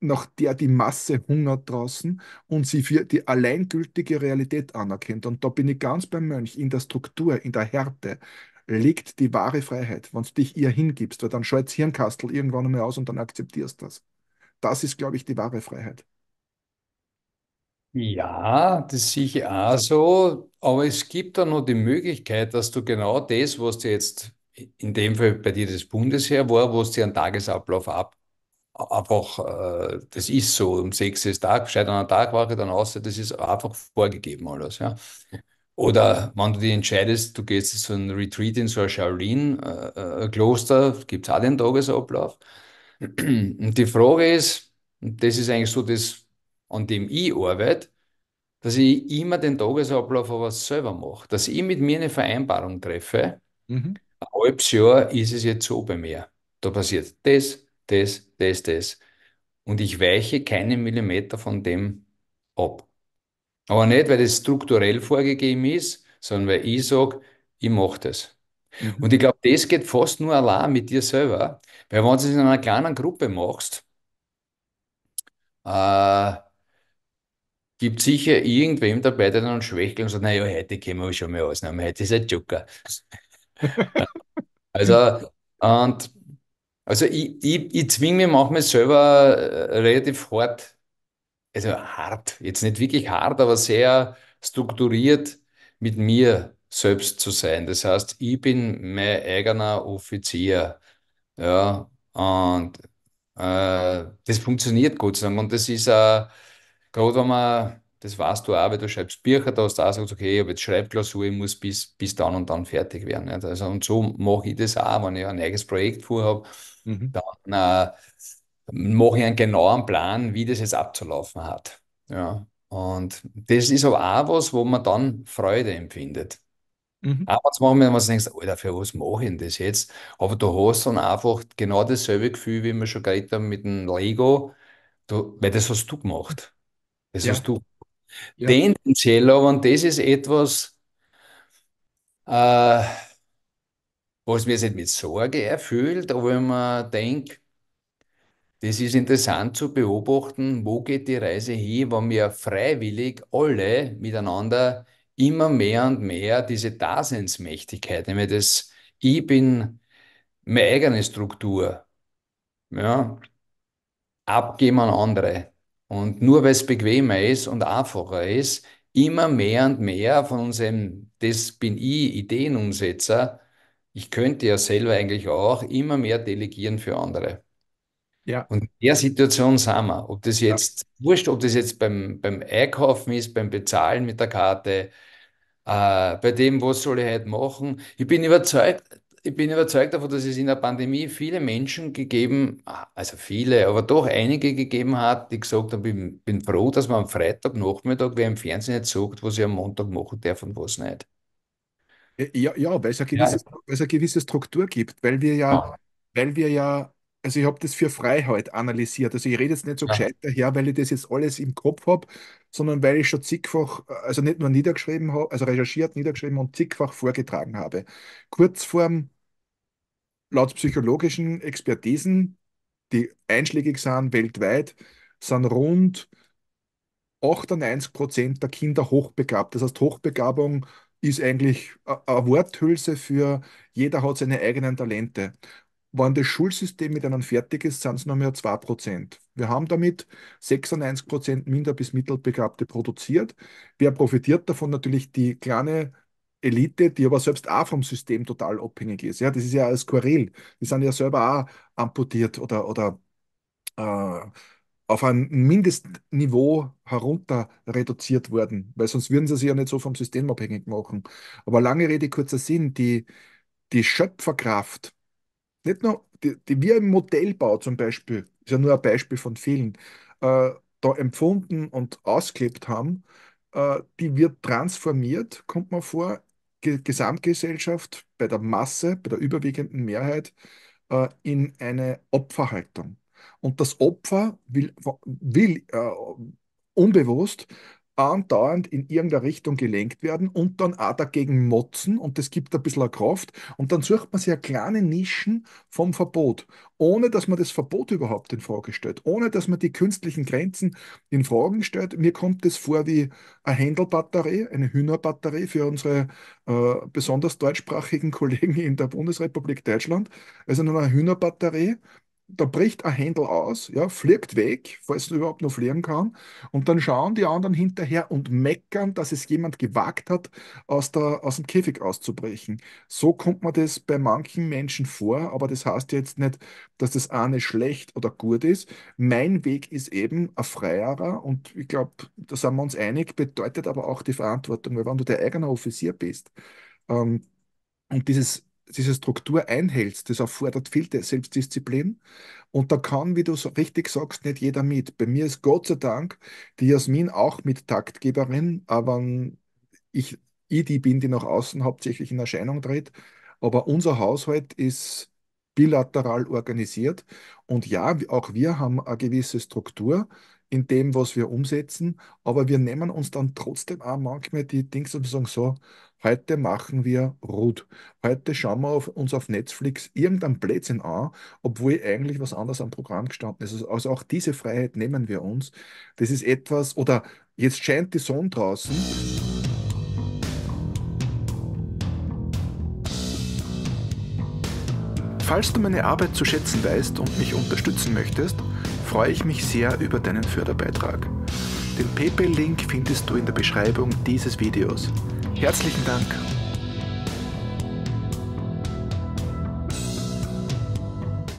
nach der die Masse hungert draußen und sie für die alleingültige Realität anerkennt. Und da bin ich ganz beim Mönch, in der Struktur, in der Härte liegt die wahre Freiheit, wenn du dich ihr hingibst, weil dann schaut das Hirnkastel irgendwann einmal aus und dann akzeptierst das. Das ist, glaube ich, die wahre Freiheit. Ja, das sehe ich auch so, aber es gibt da noch die Möglichkeit, dass du genau das, was du jetzt in dem Fall bei dir das Bundesheer war, was dir einen Tagesablauf ab einfach, äh, das ist so, um sechs ist Tag, gescheit an der Tagwache, dann aus, das ist einfach vorgegeben alles, ja. Oder wenn du dich entscheidest, du gehst zu einem Retreat in so ein Shaolin-Kloster, äh, äh, gibt es auch den Tagesablauf. Und die Frage ist, und das ist eigentlich so das, an dem ich arbeite, dass ich immer den Tagesablauf aber selber mache, dass ich mit mir eine Vereinbarung treffe. Mhm. Ein halbes Jahr ist es jetzt so bei mir. Da passiert das, das, das, das. Und ich weiche keinen Millimeter von dem ab. Aber nicht, weil das strukturell vorgegeben ist, sondern weil ich sage, ich mache das. Mhm. Und ich glaube, das geht fast nur allein mit dir selber. Weil wenn du es in einer kleinen Gruppe machst, äh, gibt sicher irgendwem dabei, der dann schwächelt und sagt, naja, heute können wir schon mal ausnehmen, heute ist ein Joker. (laughs) also, und also ich, ich, ich zwinge mich manchmal selber äh, relativ hart, also hart, jetzt nicht wirklich hart, aber sehr strukturiert mit mir selbst zu sein. Das heißt, ich bin mein eigener Offizier. Ja, und äh, das funktioniert Gott sei Dank. Und das ist auch, äh, gerade wenn man das weißt du auch, weil du schreibst Bücher, da hast du auch sagst, okay, ich habe jetzt Schreibklausur, ich muss bis, bis dann und dann fertig werden. Nicht? Also, und so mache ich das auch, wenn ich ein eigenes Projekt vorhabe, mhm. dann äh, mache ich einen genauen Plan, wie das jetzt abzulaufen hat. Ja. Und das ist aber auch was, wo man dann Freude empfindet. Mhm. Auch wenn du denkst, Alter, für was mache ich denn das jetzt? Aber du hast dann einfach genau dasselbe Gefühl, wie wir schon geredet haben mit dem Lego, du, weil das hast du gemacht. Das ja. hast du ja. Tendenziell, aber und das ist etwas, äh, was mir jetzt nicht mit Sorge erfüllt, aber wenn man denkt, das ist interessant zu beobachten, wo geht die Reise hin, wenn wir freiwillig alle miteinander immer mehr und mehr diese Daseinsmächtigkeit, nämlich das Ich bin meine eigene Struktur, ja, abgeben an andere. Und nur weil es bequemer ist und einfacher ist, immer mehr und mehr von unserem, das bin ich, Ideenumsetzer, ich könnte ja selber eigentlich auch immer mehr delegieren für andere. Ja. Und in der Situation sind wir. Ob das jetzt, ja. wurscht, ob das jetzt beim, beim Einkaufen ist, beim Bezahlen mit der Karte, äh, bei dem, was soll ich heute machen. Ich bin überzeugt, ich bin überzeugt davon, dass es in der Pandemie viele Menschen gegeben, ah, also viele, aber doch einige gegeben hat, die gesagt haben, ich bin froh, dass man am Freitagnachmittag, wer im Fernsehen nicht sagt, was ich am Montag machen darf und was nicht. Ja, ja weil es eine gewisse, ja. Eine gewisse Struktur gibt, weil wir ja, ja. Weil wir ja also ich habe das für Freiheit analysiert. Also ich rede jetzt nicht so ja. gescheit daher, weil ich das jetzt alles im Kopf habe, sondern weil ich schon zigfach, also nicht nur niedergeschrieben habe, also recherchiert, niedergeschrieben und zigfach vorgetragen habe. Kurzform, laut psychologischen Expertisen, die einschlägig sind weltweit, sind rund 98 Prozent der Kinder hochbegabt. Das heißt, Hochbegabung ist eigentlich eine Worthülse für jeder hat seine eigenen Talente. Wenn das Schulsystem mit einem fertig ist, sind es nur mehr 2%. Wir haben damit 96% minder- bis mittelbegabte produziert. Wer profitiert davon? Natürlich die kleine Elite, die aber selbst auch vom System total abhängig ist. Ja, das ist ja alles skurril. Die sind ja selber auch amputiert oder, oder äh, auf ein Mindestniveau herunter reduziert worden, weil sonst würden sie sich ja nicht so vom System abhängig machen. Aber lange Rede, kurzer Sinn, die, die Schöpferkraft nicht nur, die, die wir im Modellbau zum Beispiel, ist ja nur ein Beispiel von vielen, äh, da empfunden und ausgelebt haben, äh, die wird transformiert, kommt man vor, G Gesamtgesellschaft bei der Masse, bei der überwiegenden Mehrheit, äh, in eine Opferhaltung. Und das Opfer will, will äh, unbewusst andauernd in irgendeine Richtung gelenkt werden und dann auch dagegen motzen und das gibt ein bisschen Kraft und dann sucht man sich ja kleine Nischen vom Verbot, ohne dass man das Verbot überhaupt in Frage stellt, ohne dass man die künstlichen Grenzen in Frage stellt. Mir kommt das vor wie eine Händelbatterie, eine Hühnerbatterie für unsere äh, besonders deutschsprachigen (laughs) Kollegen in der Bundesrepublik Deutschland, also eine Hühnerbatterie, da bricht ein Händel aus, ja, fliegt weg, falls er überhaupt noch fliegen kann. Und dann schauen die anderen hinterher und meckern, dass es jemand gewagt hat, aus, der, aus dem Käfig auszubrechen. So kommt man das bei manchen Menschen vor, aber das heißt jetzt nicht, dass das eine schlecht oder gut ist. Mein Weg ist eben ein freierer und ich glaube, da sind wir uns einig, bedeutet aber auch die Verantwortung, weil wenn du der eigene Offizier bist ähm, und dieses diese Struktur einhältst, das erfordert viel Selbstdisziplin. Und da kann, wie du so richtig sagst, nicht jeder mit. Bei mir ist Gott sei Dank die Jasmin auch mit Taktgeberin, aber ich, ich die bin, die nach außen hauptsächlich in Erscheinung tritt. Aber unser Haushalt ist bilateral organisiert. Und ja, auch wir haben eine gewisse Struktur in dem, was wir umsetzen, aber wir nehmen uns dann trotzdem auch manchmal die Dinge und sagen so, Heute machen wir Rot. Heute schauen wir auf, uns auf Netflix irgendein Blödsinn an, obwohl eigentlich was anderes am Programm gestanden ist. Also auch diese Freiheit nehmen wir uns. Das ist etwas, oder jetzt scheint die Sonne draußen. Falls du meine Arbeit zu schätzen weißt und mich unterstützen möchtest, freue ich mich sehr über deinen Förderbeitrag. Den PayPal-Link findest du in der Beschreibung dieses Videos. Herzlichen Dank.